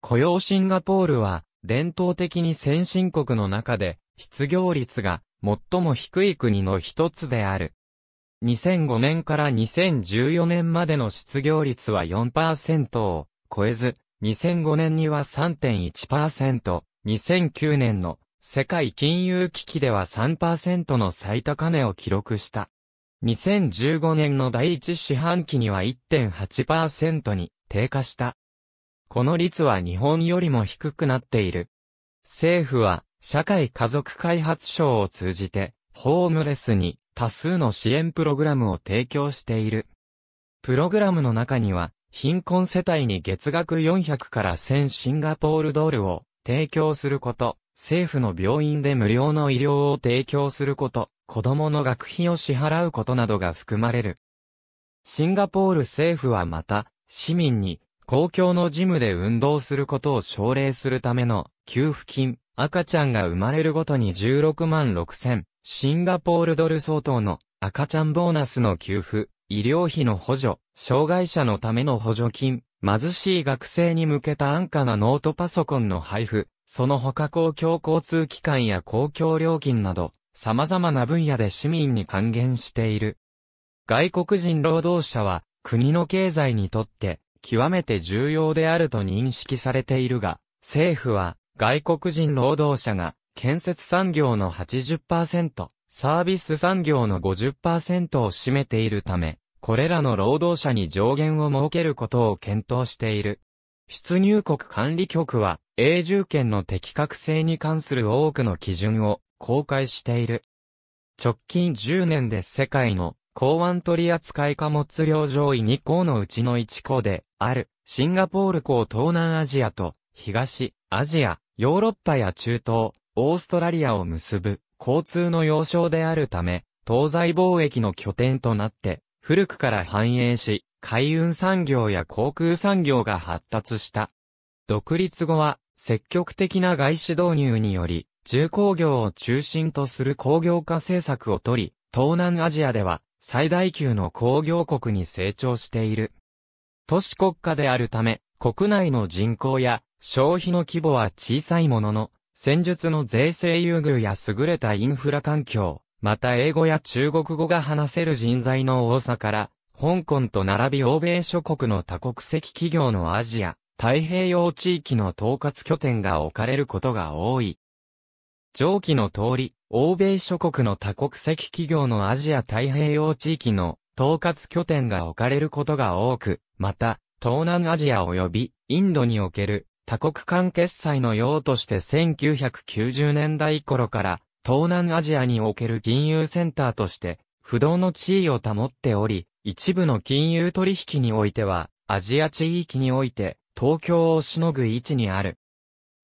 雇用シンガポールは伝統的に先進国の中で失業率が最も低い国の一つである。2005年から2014年までの失業率は4%を超えず、2005年には3.1%、2009年の世界金融危機では3%の最高値を記録した。2015年の第一四半期には1.8%に低下した。この率は日本よりも低くなっている。政府は社会家族開発省を通じてホームレスに多数の支援プログラムを提供している。プログラムの中には貧困世帯に月額400から1000シンガポールドルを提供すること、政府の病院で無料の医療を提供すること、子供の学費を支払うことなどが含まれる。シンガポール政府はまた、市民に公共のジムで運動することを奨励するための給付金、赤ちゃんが生まれるごとに16万6千シンガポールドル相当の赤ちゃんボーナスの給付、医療費の補助、障害者のための補助金、貧しい学生に向けた安価なノートパソコンの配布、その他公共交通機関や公共料金など、様々な分野で市民に還元している。外国人労働者は、国の経済にとって、極めて重要であると認識されているが、政府は、外国人労働者が、建設産業の80%、サービス産業の50%を占めているため、これらの労働者に上限を設けることを検討している。出入国管理局は、永住権の適格性に関する多くの基準を公開している。直近10年で世界の港湾取扱貨物量上位2項のうちの1項であるシンガポール港東南アジアと東アジア、ヨーロッパや中東、オーストラリアを結ぶ交通の要衝であるため、東西貿易の拠点となって、古くから繁栄し、海運産業や航空産業が発達した。独立後は、積極的な外資導入により、重工業を中心とする工業化政策をとり、東南アジアでは最大級の工業国に成長している。都市国家であるため、国内の人口や消費の規模は小さいものの、戦術の税制優遇や優れたインフラ環境、また英語や中国語が話せる人材の多さから、香港と並び欧米諸国の多国籍企業のアジア、太平洋地域の統括拠点が置かれることが多い。上記の通り、欧米諸国の多国籍企業のアジア太平洋地域の統括拠点が置かれることが多く、また、東南アジア及びインドにおける多国間決済の用として1990年代頃から東南アジアにおける金融センターとして不動の地位を保っており、一部の金融取引においてはアジア地域において東京をしのぐ位置にある。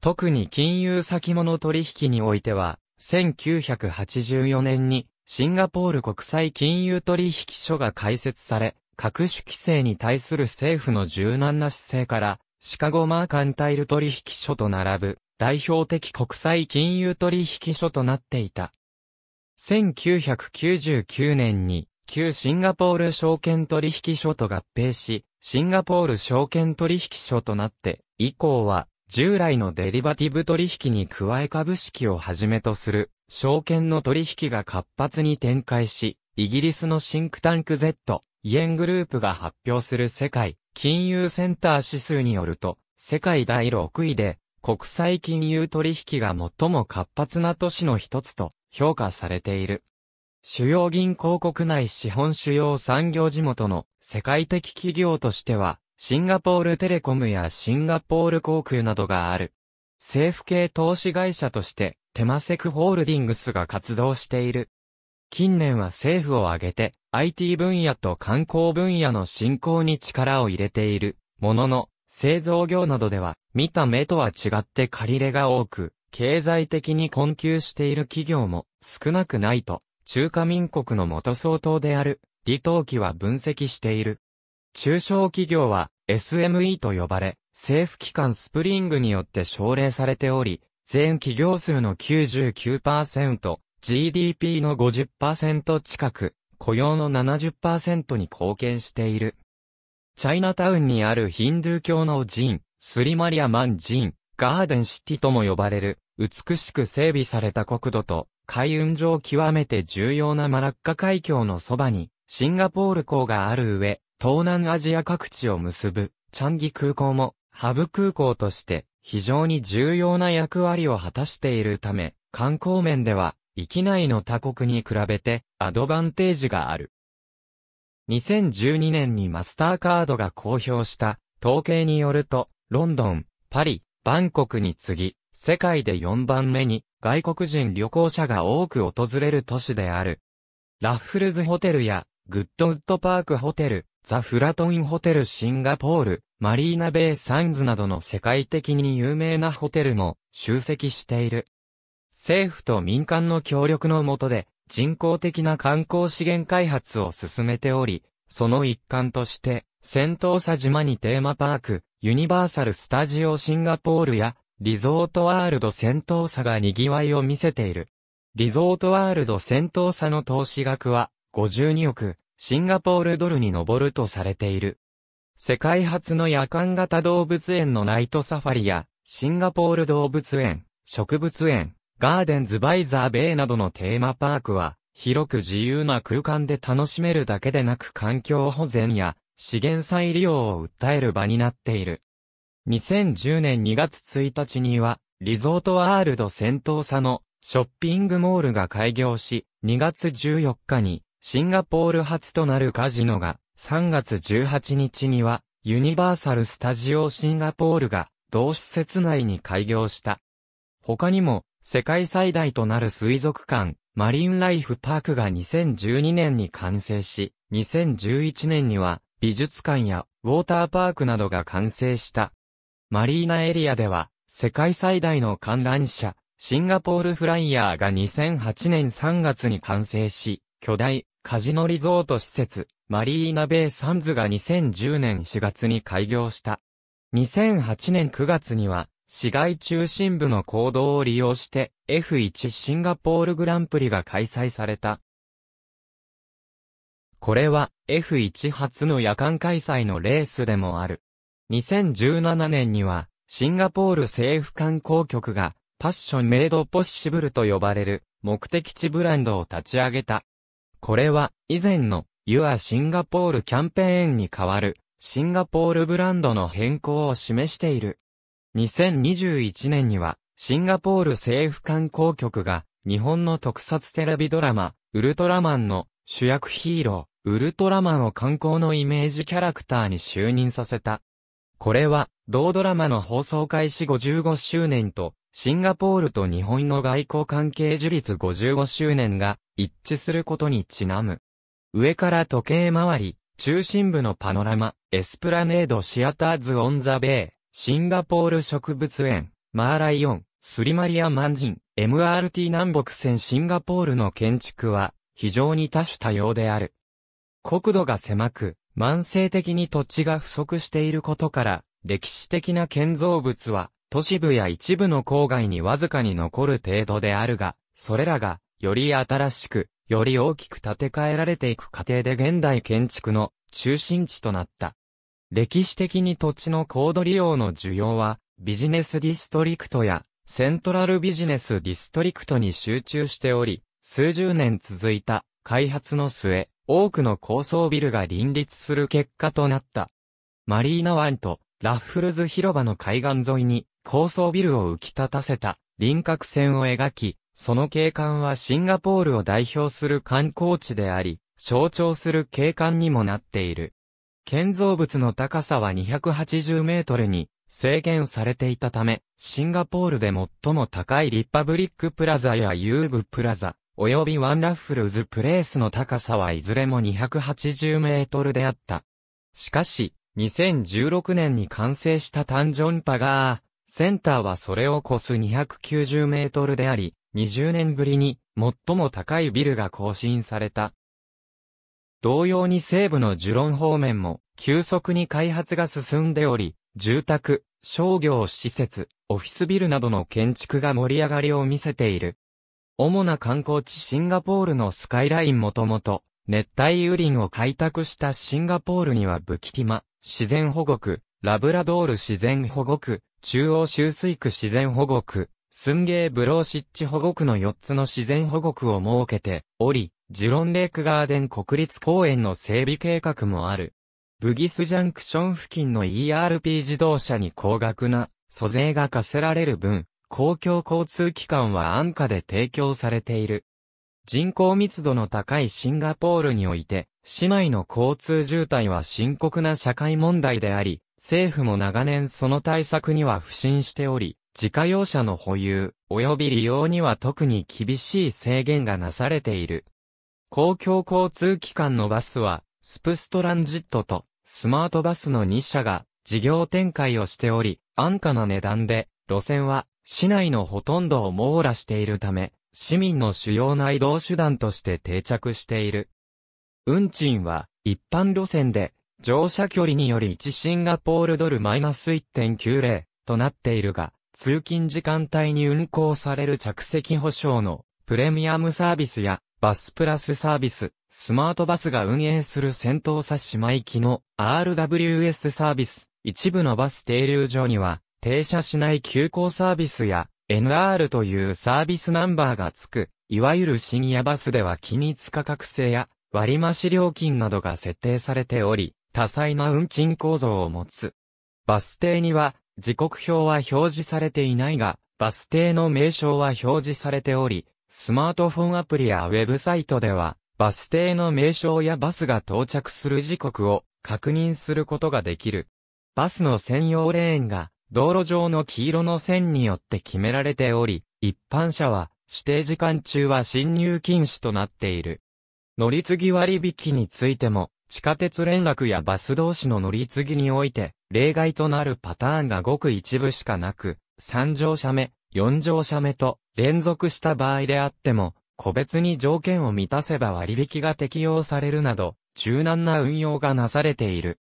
特に金融先物取引においては、1984年にシンガポール国際金融取引所が開設され、各種規制に対する政府の柔軟な姿勢から、シカゴマーカンタイル取引所と並ぶ代表的国際金融取引所となっていた。1999年に旧シンガポール証券取引所と合併し、シンガポール証券取引所となって、以降は従来のデリバティブ取引に加え株式をはじめとする証券の取引が活発に展開し、イギリスのシンクタンク Z、イエングループが発表する世界金融センター指数によると、世界第6位で、国際金融取引が最も活発な都市の一つと評価されている。主要銀行国内資本主要産業地元の世界的企業としては、シンガポールテレコムやシンガポール航空などがある。政府系投資会社として、テマセクホールディングスが活動している。近年は政府を挙げて、IT 分野と観光分野の振興に力を入れているものの、製造業などでは見た目とは違って借り入れが多く、経済的に困窮している企業も少なくないと、中華民国の元総統である李登輝は分析している。中小企業は SME と呼ばれ、政府機関スプリングによって奨励されており、全企業数の99%、GDP の50%近く、雇用の70%に貢献している。チャイナタウンにあるヒンドゥー教の寺院、スリマリアマン寺院、ガーデンシティとも呼ばれる、美しく整備された国土と、海運上極めて重要なマラッカ海峡のそばに、シンガポール港がある上、東南アジア各地を結ぶ、チャンギ空港も、ハブ空港として、非常に重要な役割を果たしているため、観光面では、域内の他国に比べてアドバンテージがある。2012年にマスターカードが公表した統計によると、ロンドン、パリ、バンコクに次ぎ、世界で4番目に外国人旅行者が多く訪れる都市である。ラッフルズホテルやグッドウッドパークホテル、ザ・フラトンホテルシンガポール、マリーナベイサンズなどの世界的に有名なホテルも集積している。政府と民間の協力のもとで、人工的な観光資源開発を進めており、その一環として、戦闘佐島にテーマパーク、ユニバーサル・スタジオ・シンガポールや、リゾートワールド戦闘佐が賑わいを見せている。リゾートワールド戦闘佐の投資額は、52億、シンガポールドルに上るとされている。世界初の夜間型動物園のナイトサファリや、シンガポール動物園、植物園、ガーデンズバイザーベイなどのテーマパークは、広く自由な空間で楽しめるだけでなく環境保全や資源再利用を訴える場になっている。2010年2月1日には、リゾートワールド戦闘佐のショッピングモールが開業し、2月14日にシンガポール初となるカジノが、3月18日にはユニバーサルスタジオシンガポールが同施設内に開業した。他にも世界最大となる水族館、マリンライフパークが2012年に完成し、2011年には美術館やウォーターパークなどが完成した。マリーナエリアでは、世界最大の観覧車、シンガポールフライヤーが2008年3月に完成し、巨大、カジノリゾート施設、マリーナベイサンズが2010年4月に開業した。2008年9月には、市街中心部の行動を利用して F1 シンガポールグランプリが開催された。これは F1 初の夜間開催のレースでもある。2017年にはシンガポール政府観光局がパッションメイドポッシブルと呼ばれる目的地ブランドを立ち上げた。これは以前の Your シンガポールキャンペーンに代わるシンガポールブランドの変更を示している。2021年には、シンガポール政府観光局が、日本の特撮テレビドラマ、ウルトラマンの主役ヒーロー、ウルトラマンを観光のイメージキャラクターに就任させた。これは、同ドラマの放送開始55周年と、シンガポールと日本の外交関係樹立55周年が一致することにちなむ。上から時計回り、中心部のパノラマ、エスプラネードシアターズ・オン・ザ・ベイ。シンガポール植物園、マーライオン、スリマリアマンジン、MRT 南北線シンガポールの建築は、非常に多種多様である。国土が狭く、慢性的に土地が不足していることから、歴史的な建造物は、都市部や一部の郊外にわずかに残る程度であるが、それらが、より新しく、より大きく建て替えられていく過程で現代建築の中心地となった。歴史的に土地の高度利用の需要は、ビジネスディストリクトや、セントラルビジネスディストリクトに集中しており、数十年続いた開発の末、多くの高層ビルが林立する結果となった。マリーナ湾とラッフルズ広場の海岸沿いに高層ビルを浮き立たせた輪郭線を描き、その景観はシンガポールを代表する観光地であり、象徴する景観にもなっている。建造物の高さは280メートルに制限されていたため、シンガポールで最も高いリッパブリックプラザやユーブプラザ、及びワンラッフルズプレイスの高さはいずれも280メートルであった。しかし、2016年に完成したタンジョンパガー、センターはそれを超す290メートルであり、20年ぶりに最も高いビルが更新された。同様に西部のジュロン方面も急速に開発が進んでおり、住宅、商業施設、オフィスビルなどの建築が盛り上がりを見せている。主な観光地シンガポールのスカイラインもともと、熱帯雨林を開拓したシンガポールにはブキティマ、自然保護区、ラブラドール自然保護区、中央集水区自然保護区、スンゲーブローシッチ保護区の4つの自然保護区を設けており、ジュロンレイクガーデン国立公園の整備計画もある。ブギスジャンクション付近の ERP 自動車に高額な租税が課せられる分、公共交通機関は安価で提供されている。人口密度の高いシンガポールにおいて、市内の交通渋滞は深刻な社会問題であり、政府も長年その対策には不信しており、自家用車の保有、及び利用には特に厳しい制限がなされている。公共交通機関のバスは、スプストランジットとスマートバスの2社が事業展開をしており、安価な値段で、路線は市内のほとんどを網羅しているため、市民の主要な移動手段として定着している。運賃は一般路線で乗車距離により1シンガポールドルマイナス1.90となっているが、通勤時間帯に運行される着席保証のプレミアムサービスやバスプラスサービス、スマートバスが運営する先頭差し前機の RWS サービス、一部のバス停留所には、停車しない急行サービスや、NR というサービスナンバーがつく、いわゆる深夜バスでは機密価格制や、割増料金などが設定されており、多彩な運賃構造を持つ。バス停には、時刻表は表示されていないが、バス停の名称は表示されており、スマートフォンアプリやウェブサイトでは、バス停の名称やバスが到着する時刻を確認することができる。バスの専用レーンが道路上の黄色の線によって決められており、一般車は指定時間中は進入禁止となっている。乗り継ぎ割引についても、地下鉄連絡やバス同士の乗り継ぎにおいて、例外となるパターンがごく一部しかなく、参乗者目、4乗車目と連続した場合であっても、個別に条件を満たせば割引が適用されるなど、柔軟な運用がなされている。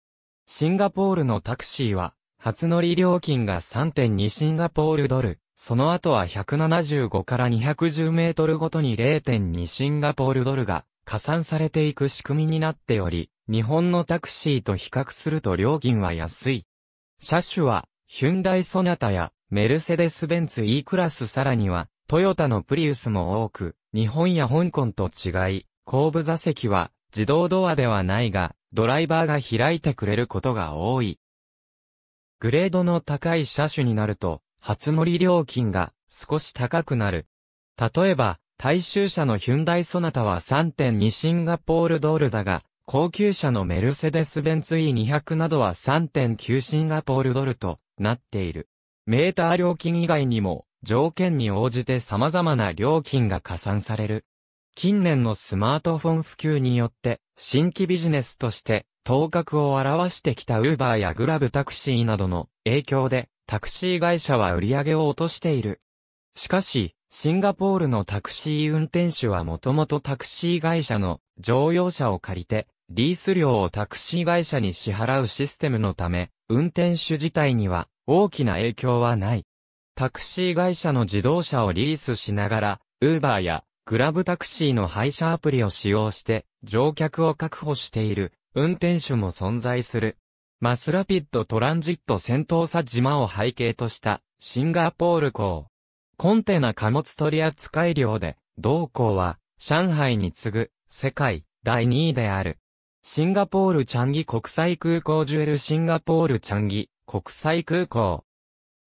シンガポールのタクシーは、初乗り料金が3.2シンガポールドル、その後は175から210メートルごとに0.2シンガポールドルが加算されていく仕組みになっており、日本のタクシーと比較すると料金は安い。車種は、ヒュンダイソナタやメルセデス・ベンツ E クラスさらには、トヨタのプリウスも多く、日本や香港と違い、後部座席は自動ドアではないが、ドライバーが開いてくれることが多い。グレードの高い車種になると、初乗り料金が少し高くなる。例えば、大衆車のヒュンダイソナタは3.2シンガポールドールだが、高級車のメルセデス・ベンツ E200 などは3.9シンガポールドルとなっている。メーター料金以外にも、条件に応じて様々な料金が加算される。近年のスマートフォン普及によって、新規ビジネスとして、頭角を表してきたウーバーやグラブタクシーなどの影響で、タクシー会社は売り上げを落としている。しかし、シンガポールのタクシー運転手はもともとタクシー会社の乗用車を借りて、リース料をタクシー会社に支払うシステムのため、運転手自体には大きな影響はない。タクシー会社の自動車をリースしながら、ウーバーやグラブタクシーの配車アプリを使用して乗客を確保している運転手も存在する。マスラピッドトランジット先頭佐島を背景としたシンガポール港。コンテナ貨物取扱量で同港は上海に次ぐ世界第2位である。シンガポールチャンギ国際空港ジュエルシンガポールチャンギ国際空港。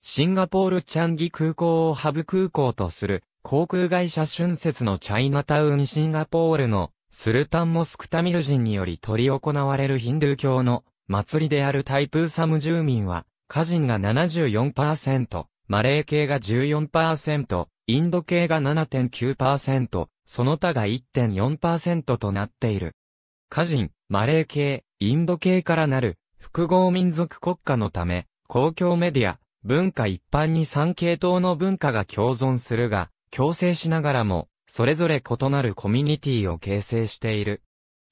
シンガポールチャンギ空港をハブ空港とする航空会社春節のチャイナタウンシンガポールのスルタンモスクタミル人により取り行われるヒンドゥー教の祭りであるタイプーサム住民は、家人が74%、マレー系が14%、インド系が7.9%、その他が1.4%となっている。家人、マレー系、インド系からなる複合民族国家のため、公共メディア、文化一般に3系統の文化が共存するが、共生しながらも、それぞれ異なるコミュニティを形成している。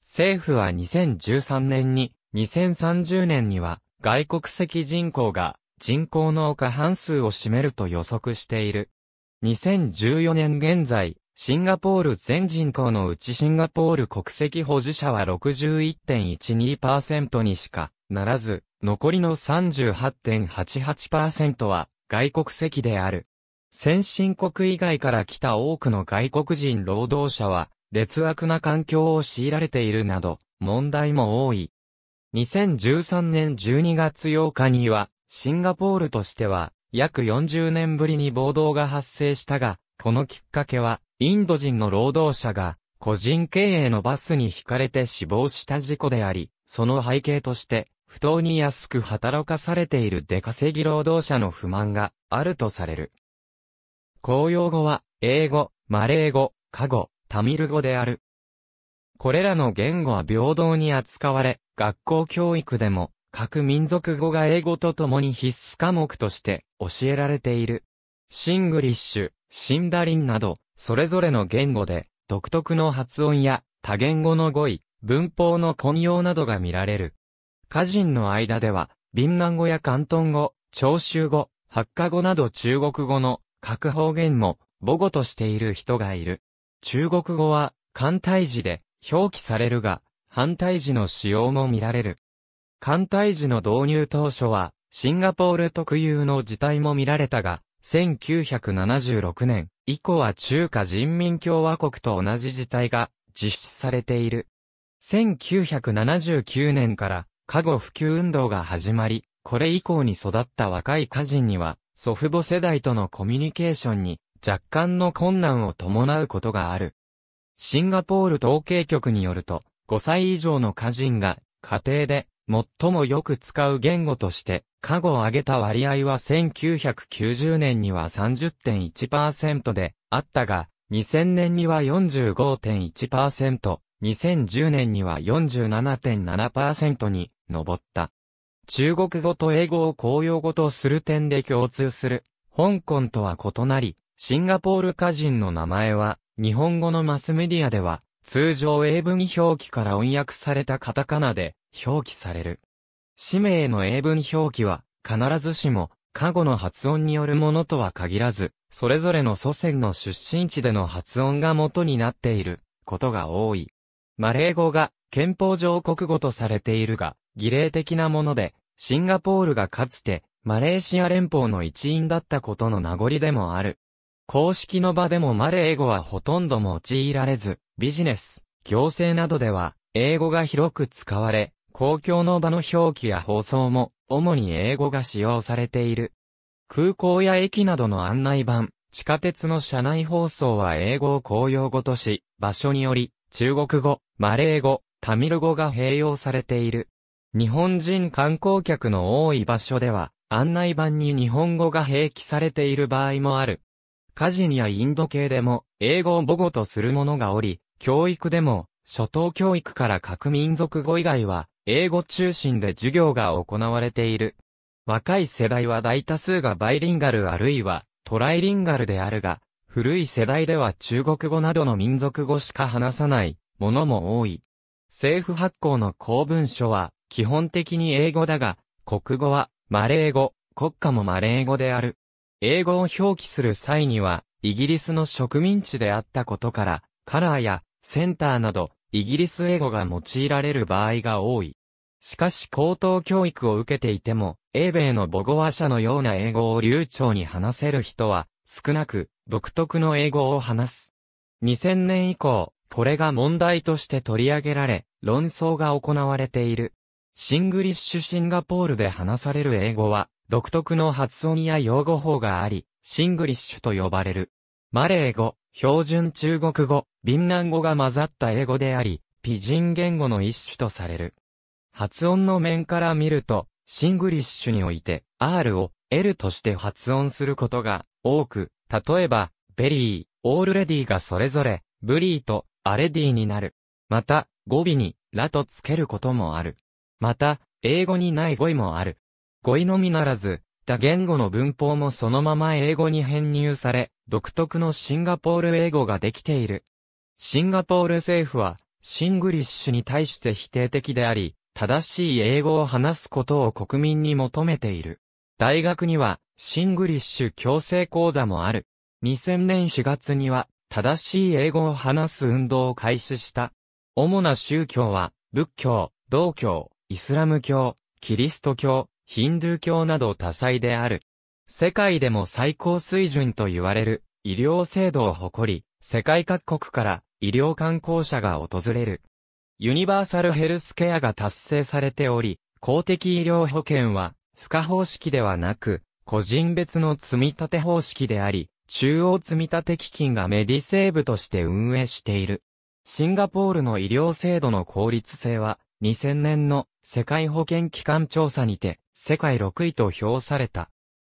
政府は2013年に、2030年には、外国籍人口が人口の過半数を占めると予測している。2014年現在、シンガポール全人口のうちシンガポール国籍保持者は61.12%にしかならず、残りの38.88%は外国籍である。先進国以外から来た多くの外国人労働者は、劣悪な環境を強いられているなど、問題も多い。2013年12月8日には、シンガポールとしては、約40年ぶりに暴動が発生したが、このきっかけは、インド人の労働者が、個人経営のバスに引かれて死亡した事故であり、その背景として、不当に安く働かされている出稼ぎ労働者の不満があるとされる。公用語は、英語、マレー語、カゴ、タミル語である。これらの言語は平等に扱われ、学校教育でも、各民族語が英語と共に必須科目として教えられている。シングリッシュ、シンダリンなど、それぞれの言語で、独特の発音や多言語の語彙、文法の混用などが見られる。歌人の間では、ビンン語や関東語、長州語、八華語など中国語の各方言も母語としている人がいる。中国語は簡体字で表記されるが、反対字の使用も見られる。簡体字の導入当初は、シンガポール特有の事態も見られたが、1976年以降は中華人民共和国と同じ事態が実施されている。1979年から過護普及運動が始まり、これ以降に育った若い家人には、祖父母世代とのコミュニケーションに若干の困難を伴うことがある。シンガポール統計局によると、5歳以上の家人が家庭で最もよく使う言語として、過護を上げた割合は1990年には30.1%であったが、2000年には45.1%、2010年には47.7%に登った。中国語と英語を公用語とする点で共通する、香港とは異なり、シンガポール歌人の名前は、日本語のマスメディアでは、通常英文表記から音訳されたカタカナで表記される。氏名の英文表記は、必ずしも、過去の発音によるものとは限らず、それぞれの祖先の出身地での発音が元になっていることが多い。マレー語が憲法上国語とされているが、儀礼的なもので、シンガポールがかつて、マレーシア連邦の一員だったことの名残でもある。公式の場でもマレー語はほとんど用いられず、ビジネス、行政などでは、英語が広く使われ、公共の場の表記や放送も、主に英語が使用されている。空港や駅などの案内板、地下鉄の車内放送は英語を公用語とし、場所により、中国語、マレー語、タミル語が併用されている。日本人観光客の多い場所では、案内板に日本語が併記されている場合もある。カジニやインド系でも、英語を母語とするものがおり、教育でも、初等教育から各民族語以外は、英語中心で授業が行われている。若い世代は大多数がバイリンガルあるいは、トライリンガルであるが、古い世代では中国語などの民族語しか話さないものも多い。政府発行の公文書は、基本的に英語だが、国語はマレー語、国家もマレー語である。英語を表記する際には、イギリスの植民地であったことから、カラーやセンターなど、イギリス英語が用いられる場合が多い。しかし高等教育を受けていても、英米の母語話者のような英語を流暢に話せる人は、少なく、独特の英語を話す。2000年以降、これが問題として取り上げられ、論争が行われている。シングリッシュシンガポールで話される英語は、独特の発音や用語法があり、シングリッシュと呼ばれる。マレー語、標準中国語、ビンナン語が混ざった英語であり、ピジン言語の一種とされる。発音の面から見ると、シングリッシュにおいて、R を L として発音することが多く、例えば、ベリー、オールレディがそれぞれ、ブリーとアレディになる。また、語尾に、ラとつけることもある。また、英語にない語彙もある。語彙のみならず、他言語の文法もそのまま英語に編入され、独特のシンガポール英語ができている。シンガポール政府は、シングリッシュに対して否定的であり、正しい英語を話すことを国民に求めている。大学には、シングリッシュ強制講座もある。2000年4月には、正しい英語を話す運動を開始した。主な宗教は、仏教、道教、イスラム教、キリスト教、ヒンドゥー教など多彩である。世界でも最高水準と言われる医療制度を誇り、世界各国から医療観光者が訪れる。ユニバーサルヘルスケアが達成されており、公的医療保険は、付加方式ではなく、個人別の積立方式であり、中央積立基金がメディセーブとして運営している。シンガポールの医療制度の効率性は、2000年の世界保健機関調査にて、世界6位と評された。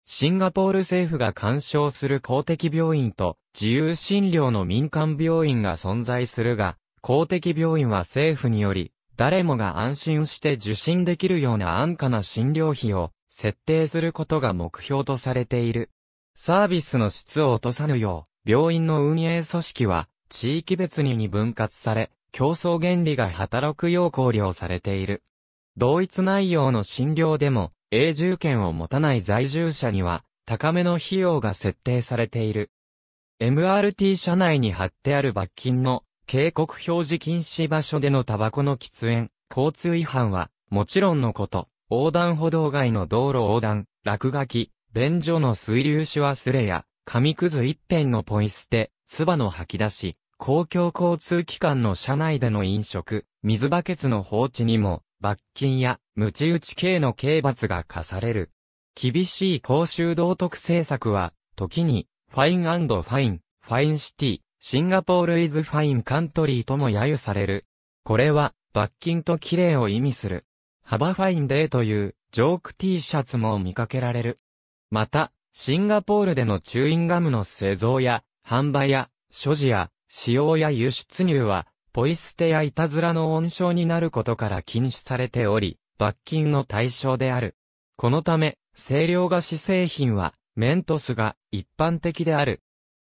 シンガポール政府が干渉する公的病院と自由診療の民間病院が存在するが、公的病院は政府により、誰もが安心して受診できるような安価な診療費を設定することが目標とされている。サービスの質を落とさぬよう、病院の運営組織は地域別にに分割され、競争原理が働くよう考慮されている。同一内容の診療でも、永住権を持たない在住者には、高めの費用が設定されている。MRT 車内に貼ってある罰金の警告表示禁止場所でのタバコの喫煙、交通違反は、もちろんのこと、横断歩道外の道路横断、落書き、便所の水流し忘れや、紙くず一辺のポイ捨て、唾の吐き出し、公共交通機関の車内での飲食、水バケツの放置にも、罰金や鞭打ち刑の刑罰が課される。厳しい公衆道徳政策は、時に、ファインファイン、ファインシティ、シンガポールイズファインカントリーとも揶揄される。これは、罰金と綺麗を意味する。幅ファインデーという、ジョーク T シャツも見かけられる。また、シンガポールでのチューインガムの製造や、販売や、所持や、使用や輸出入は、ポイ捨てやいたずらの温床になることから禁止されており、罰金の対象である。このため、清涼菓子製品は、メントスが一般的である。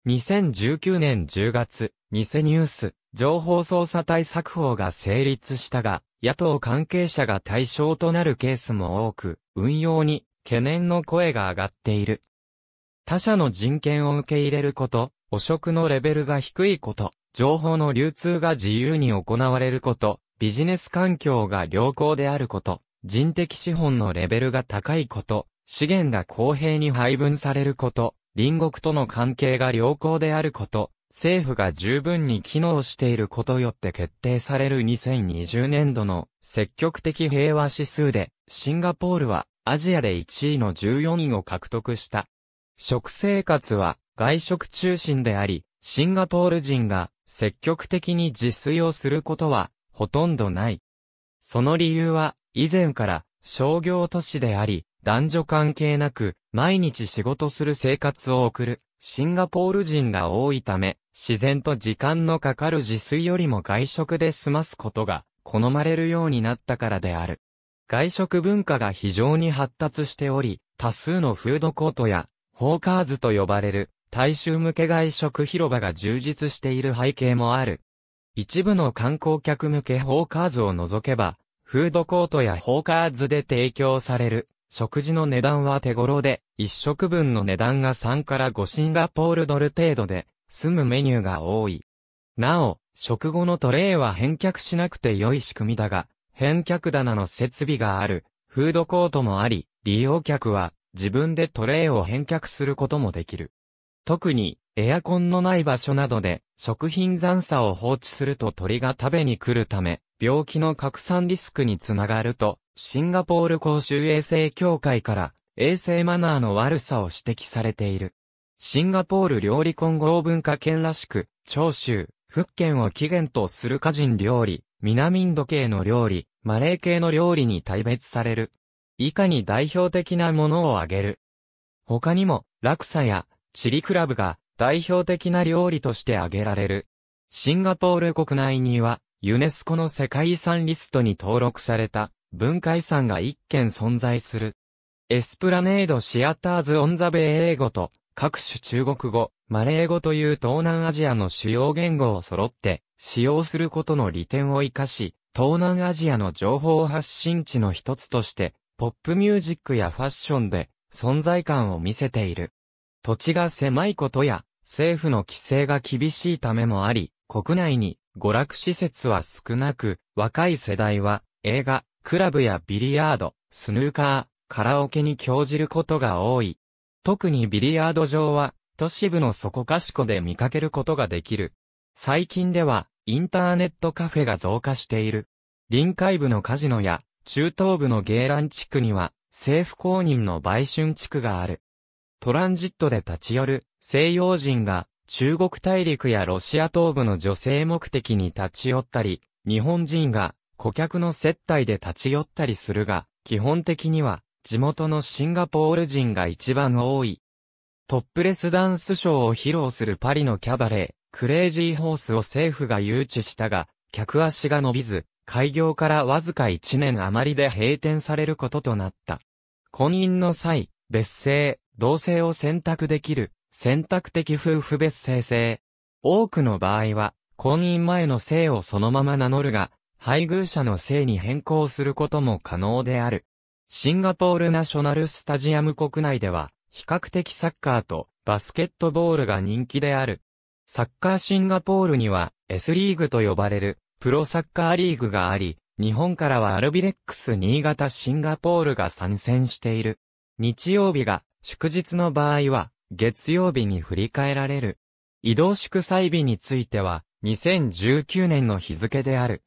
2019年10月、偽ニュース、情報操作対策法が成立したが、野党関係者が対象となるケースも多く、運用に懸念の声が上がっている。他者の人権を受け入れること、汚職のレベルが低いこと、情報の流通が自由に行われること、ビジネス環境が良好であること、人的資本のレベルが高いこと、資源が公平に配分されること、隣国との関係が良好であること、政府が十分に機能していることよって決定される2020年度の積極的平和指数で、シンガポールはアジアで1位の14位を獲得した。食生活は外食中心であり、シンガポール人が積極的に自炊をすることは、ほとんどない。その理由は、以前から商業都市であり、男女関係なく、毎日仕事する生活を送る、シンガポール人が多いため、自然と時間のかかる自炊よりも外食で済ますことが、好まれるようになったからである。外食文化が非常に発達しており、多数のフードコートや、ホーカーズと呼ばれる大衆向け外食広場が充実している背景もある。一部の観光客向けホーカーズを除けば、フードコートやホーカーズで提供される食事の値段は手頃で、1食分の値段が3から5シンガポールドル程度で、済むメニューが多い。なお、食後のトレイは返却しなくて良い仕組みだが、返却棚の設備がある、フードコートもあり、利用客は自分でトレイを返却することもできる。特に、エアコンのない場所などで、食品残差を放置すると鳥が食べに来るため、病気の拡散リスクにつながると、シンガポール公衆衛生協会から、衛生マナーの悪さを指摘されている。シンガポール料理混合文化圏らしく、長州、福建を起源とする家人料理、南インド系の料理、マレー系の料理に大別される。以下に代表的なものを挙げる。他にも、落差やチリクラブが代表的な料理として挙げられる。シンガポール国内には、ユネスコの世界遺産リストに登録された文化遺産が一件存在する。エスプラネードシアターズオンザベ英語と各種中国語、マレー語という東南アジアの主要言語を揃って使用することの利点を活かし、東南アジアの情報発信地の一つとして、ポップミュージックやファッションで存在感を見せている。土地が狭いことや、政府の規制が厳しいためもあり、国内に娯楽施設は少なく、若い世代は映画、クラブやビリヤード、スヌーカー、カラオケに興じることが多い。特にビリヤード場は、都市部のそこかしこで見かけることができる。最近では、インターネットカフェが増加している。臨海部のカジノや、中東部のゲーラン地区には、政府公認の売春地区がある。トランジットで立ち寄る西洋人が中国大陸やロシア東部の女性目的に立ち寄ったり、日本人が顧客の接待で立ち寄ったりするが、基本的には地元のシンガポール人が一番多い。トップレスダンスショーを披露するパリのキャバレー、クレイジーホースを政府が誘致したが、客足が伸びず、開業からわずか1年余りで閉店されることとなった。婚姻の際、別姓、同性を選択できる、選択的夫婦別姓制。多くの場合は、婚姻前の姓をそのまま名乗るが、配偶者の姓に変更することも可能である。シンガポールナショナルスタジアム国内では、比較的サッカーとバスケットボールが人気である。サッカーシンガポールには S リーグと呼ばれるプロサッカーリーグがあり、日本からはアルビレックス新潟シンガポールが参戦している。日曜日が祝日の場合は、月曜日に振り替えられる。移動祝祭日については、2019年の日付である。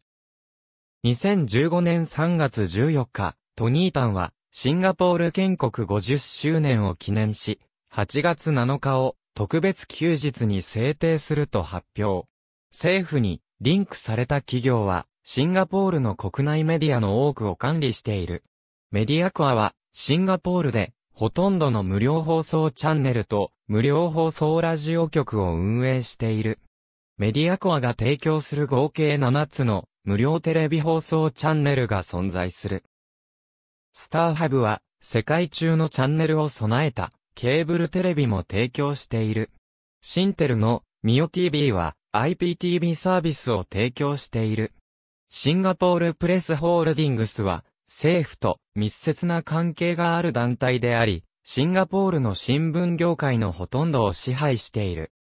2015年3月14日、トニータンは、シンガポール建国50周年を記念し、8月7日を特別休日に制定すると発表。政府にリンクされた企業は、シンガポールの国内メディアの多くを管理している。メディアコアは、シンガポールでほとんどの無料放送チャンネルと無料放送ラジオ局を運営している。メディアコアが提供する合計7つの無料テレビ放送チャンネルが存在する。スターハブは世界中のチャンネルを備えたケーブルテレビも提供している。シンテルのミオ TV は IPTV サービスを提供している。シンガポールプレスホールディングスは政府と密接な関係がある団体であり、シンガポールの新聞業界のほとんどを支配している。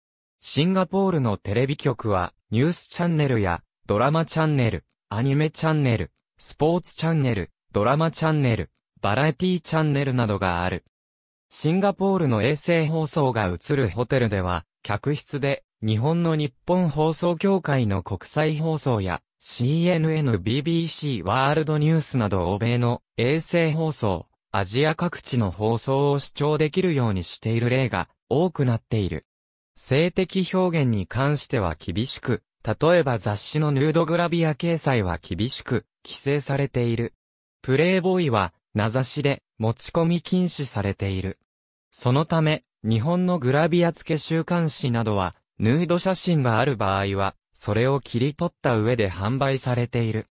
シンガポールのテレビ局は、ニュースチャンネルや、ドラマチャンネル、アニメチャンネル、スポーツチャンネル、ドラマチャンネル、バラエティチャンネルなどがある。シンガポールの衛星放送が映るホテルでは、客室で、日本の日本放送協会の国際放送や、CNN、BBC、ワールドニュースなど欧米の衛星放送、アジア各地の放送を視聴できるようにしている例が多くなっている。性的表現に関しては厳しく、例えば雑誌のヌードグラビア掲載は厳しく規制されている。プレイボーイは名指しで持ち込み禁止されている。そのため、日本のグラビア付け週刊誌などは、ヌード写真がある場合は、それを切り取った上で販売されている。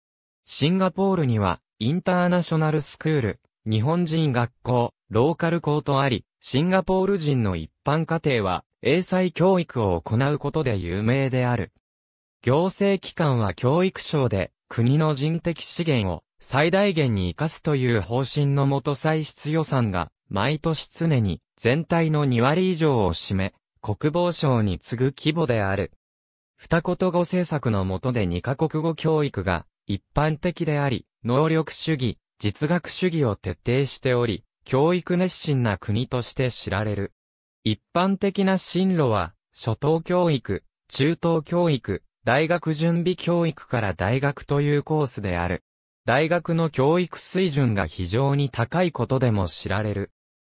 シンガポールには、インターナショナルスクール、日本人学校、ローカル校とあり、シンガポール人の一般家庭は、英才教育を行うことで有名である。行政機関は教育省で、国の人的資源を最大限に活かすという方針のもと歳出予算が、毎年常に全体の2割以上を占め、国防省に次ぐ規模である。二言語政策の下で二カ国語教育が一般的であり、能力主義、実学主義を徹底しており、教育熱心な国として知られる。一般的な進路は、初等教育、中等教育、大学準備教育から大学というコースである。大学の教育水準が非常に高いことでも知られる。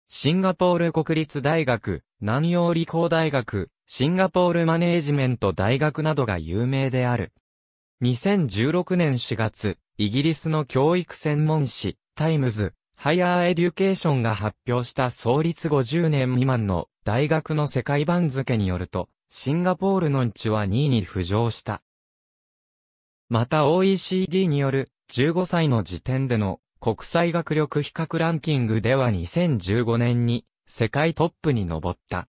シンガポール国立大学、南洋理工大学、シンガポールマネージメント大学などが有名である。2016年4月、イギリスの教育専門誌、タイムズ、ハイアーエデュケーションが発表した創立50年未満の大学の世界番付によると、シンガポールのんちは2位に浮上した。また OECD による15歳の時点での国際学力比較ランキングでは2015年に世界トップに上った。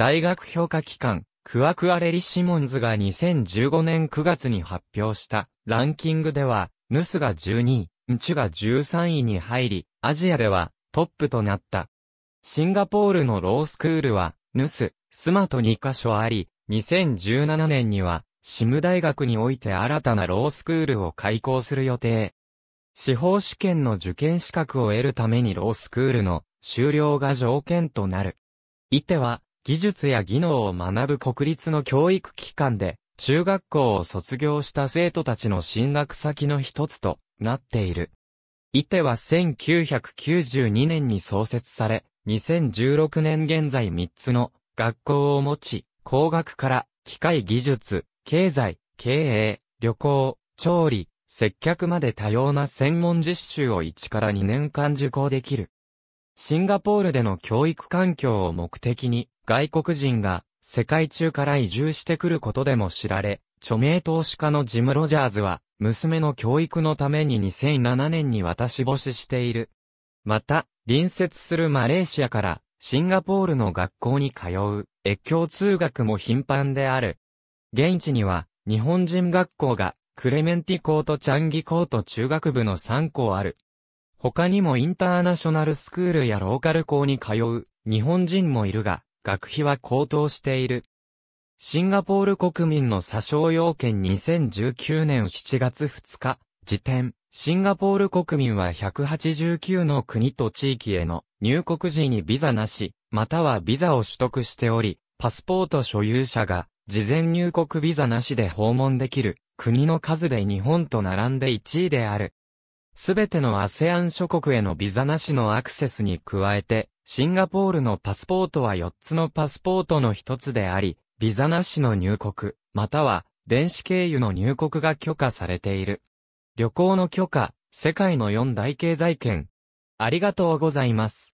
大学評価機関、クアクアレリ・シモンズが2015年9月に発表したランキングでは、ヌスが12位、ムチュが13位に入り、アジアではトップとなった。シンガポールのロースクールは、ヌス、スマと2カ所あり、2017年には、シム大学において新たなロースクールを開校する予定。司法試験の受験資格を得るためにロースクールの修了が条件となる。いては、技術や技能を学ぶ国立の教育機関で、中学校を卒業した生徒たちの進学先の一つとなっている。伊手は1992年に創設され、2016年現在3つの学校を持ち、工学から機械技術、経済、経営、旅行、調理、接客まで多様な専門実習を1から2年間受講できる。シンガポールでの教育環境を目的に、外国人が世界中から移住してくることでも知られ、著名投資家のジム・ロジャーズは、娘の教育のために2007年に渡し星している。また、隣接するマレーシアからシンガポールの学校に通う越境通学も頻繁である。現地には日本人学校がクレメンティ校とチャンギ校と中学部の3校ある。他にもインターナショナルスクールやローカル校に通う日本人もいるが、学費は高騰している。シンガポール国民の詐称要件2019年7月2日、時点、シンガポール国民は189の国と地域への入国時にビザなし、またはビザを取得しており、パスポート所有者が事前入国ビザなしで訪問できる国の数で日本と並んで1位である。すべての ASEAN 諸国へのビザなしのアクセスに加えて、シンガポールのパスポートは4つのパスポートの1つであり、ビザなしの入国、または電子経由の入国が許可されている。旅行の許可、世界の4大経済圏。ありがとうございます。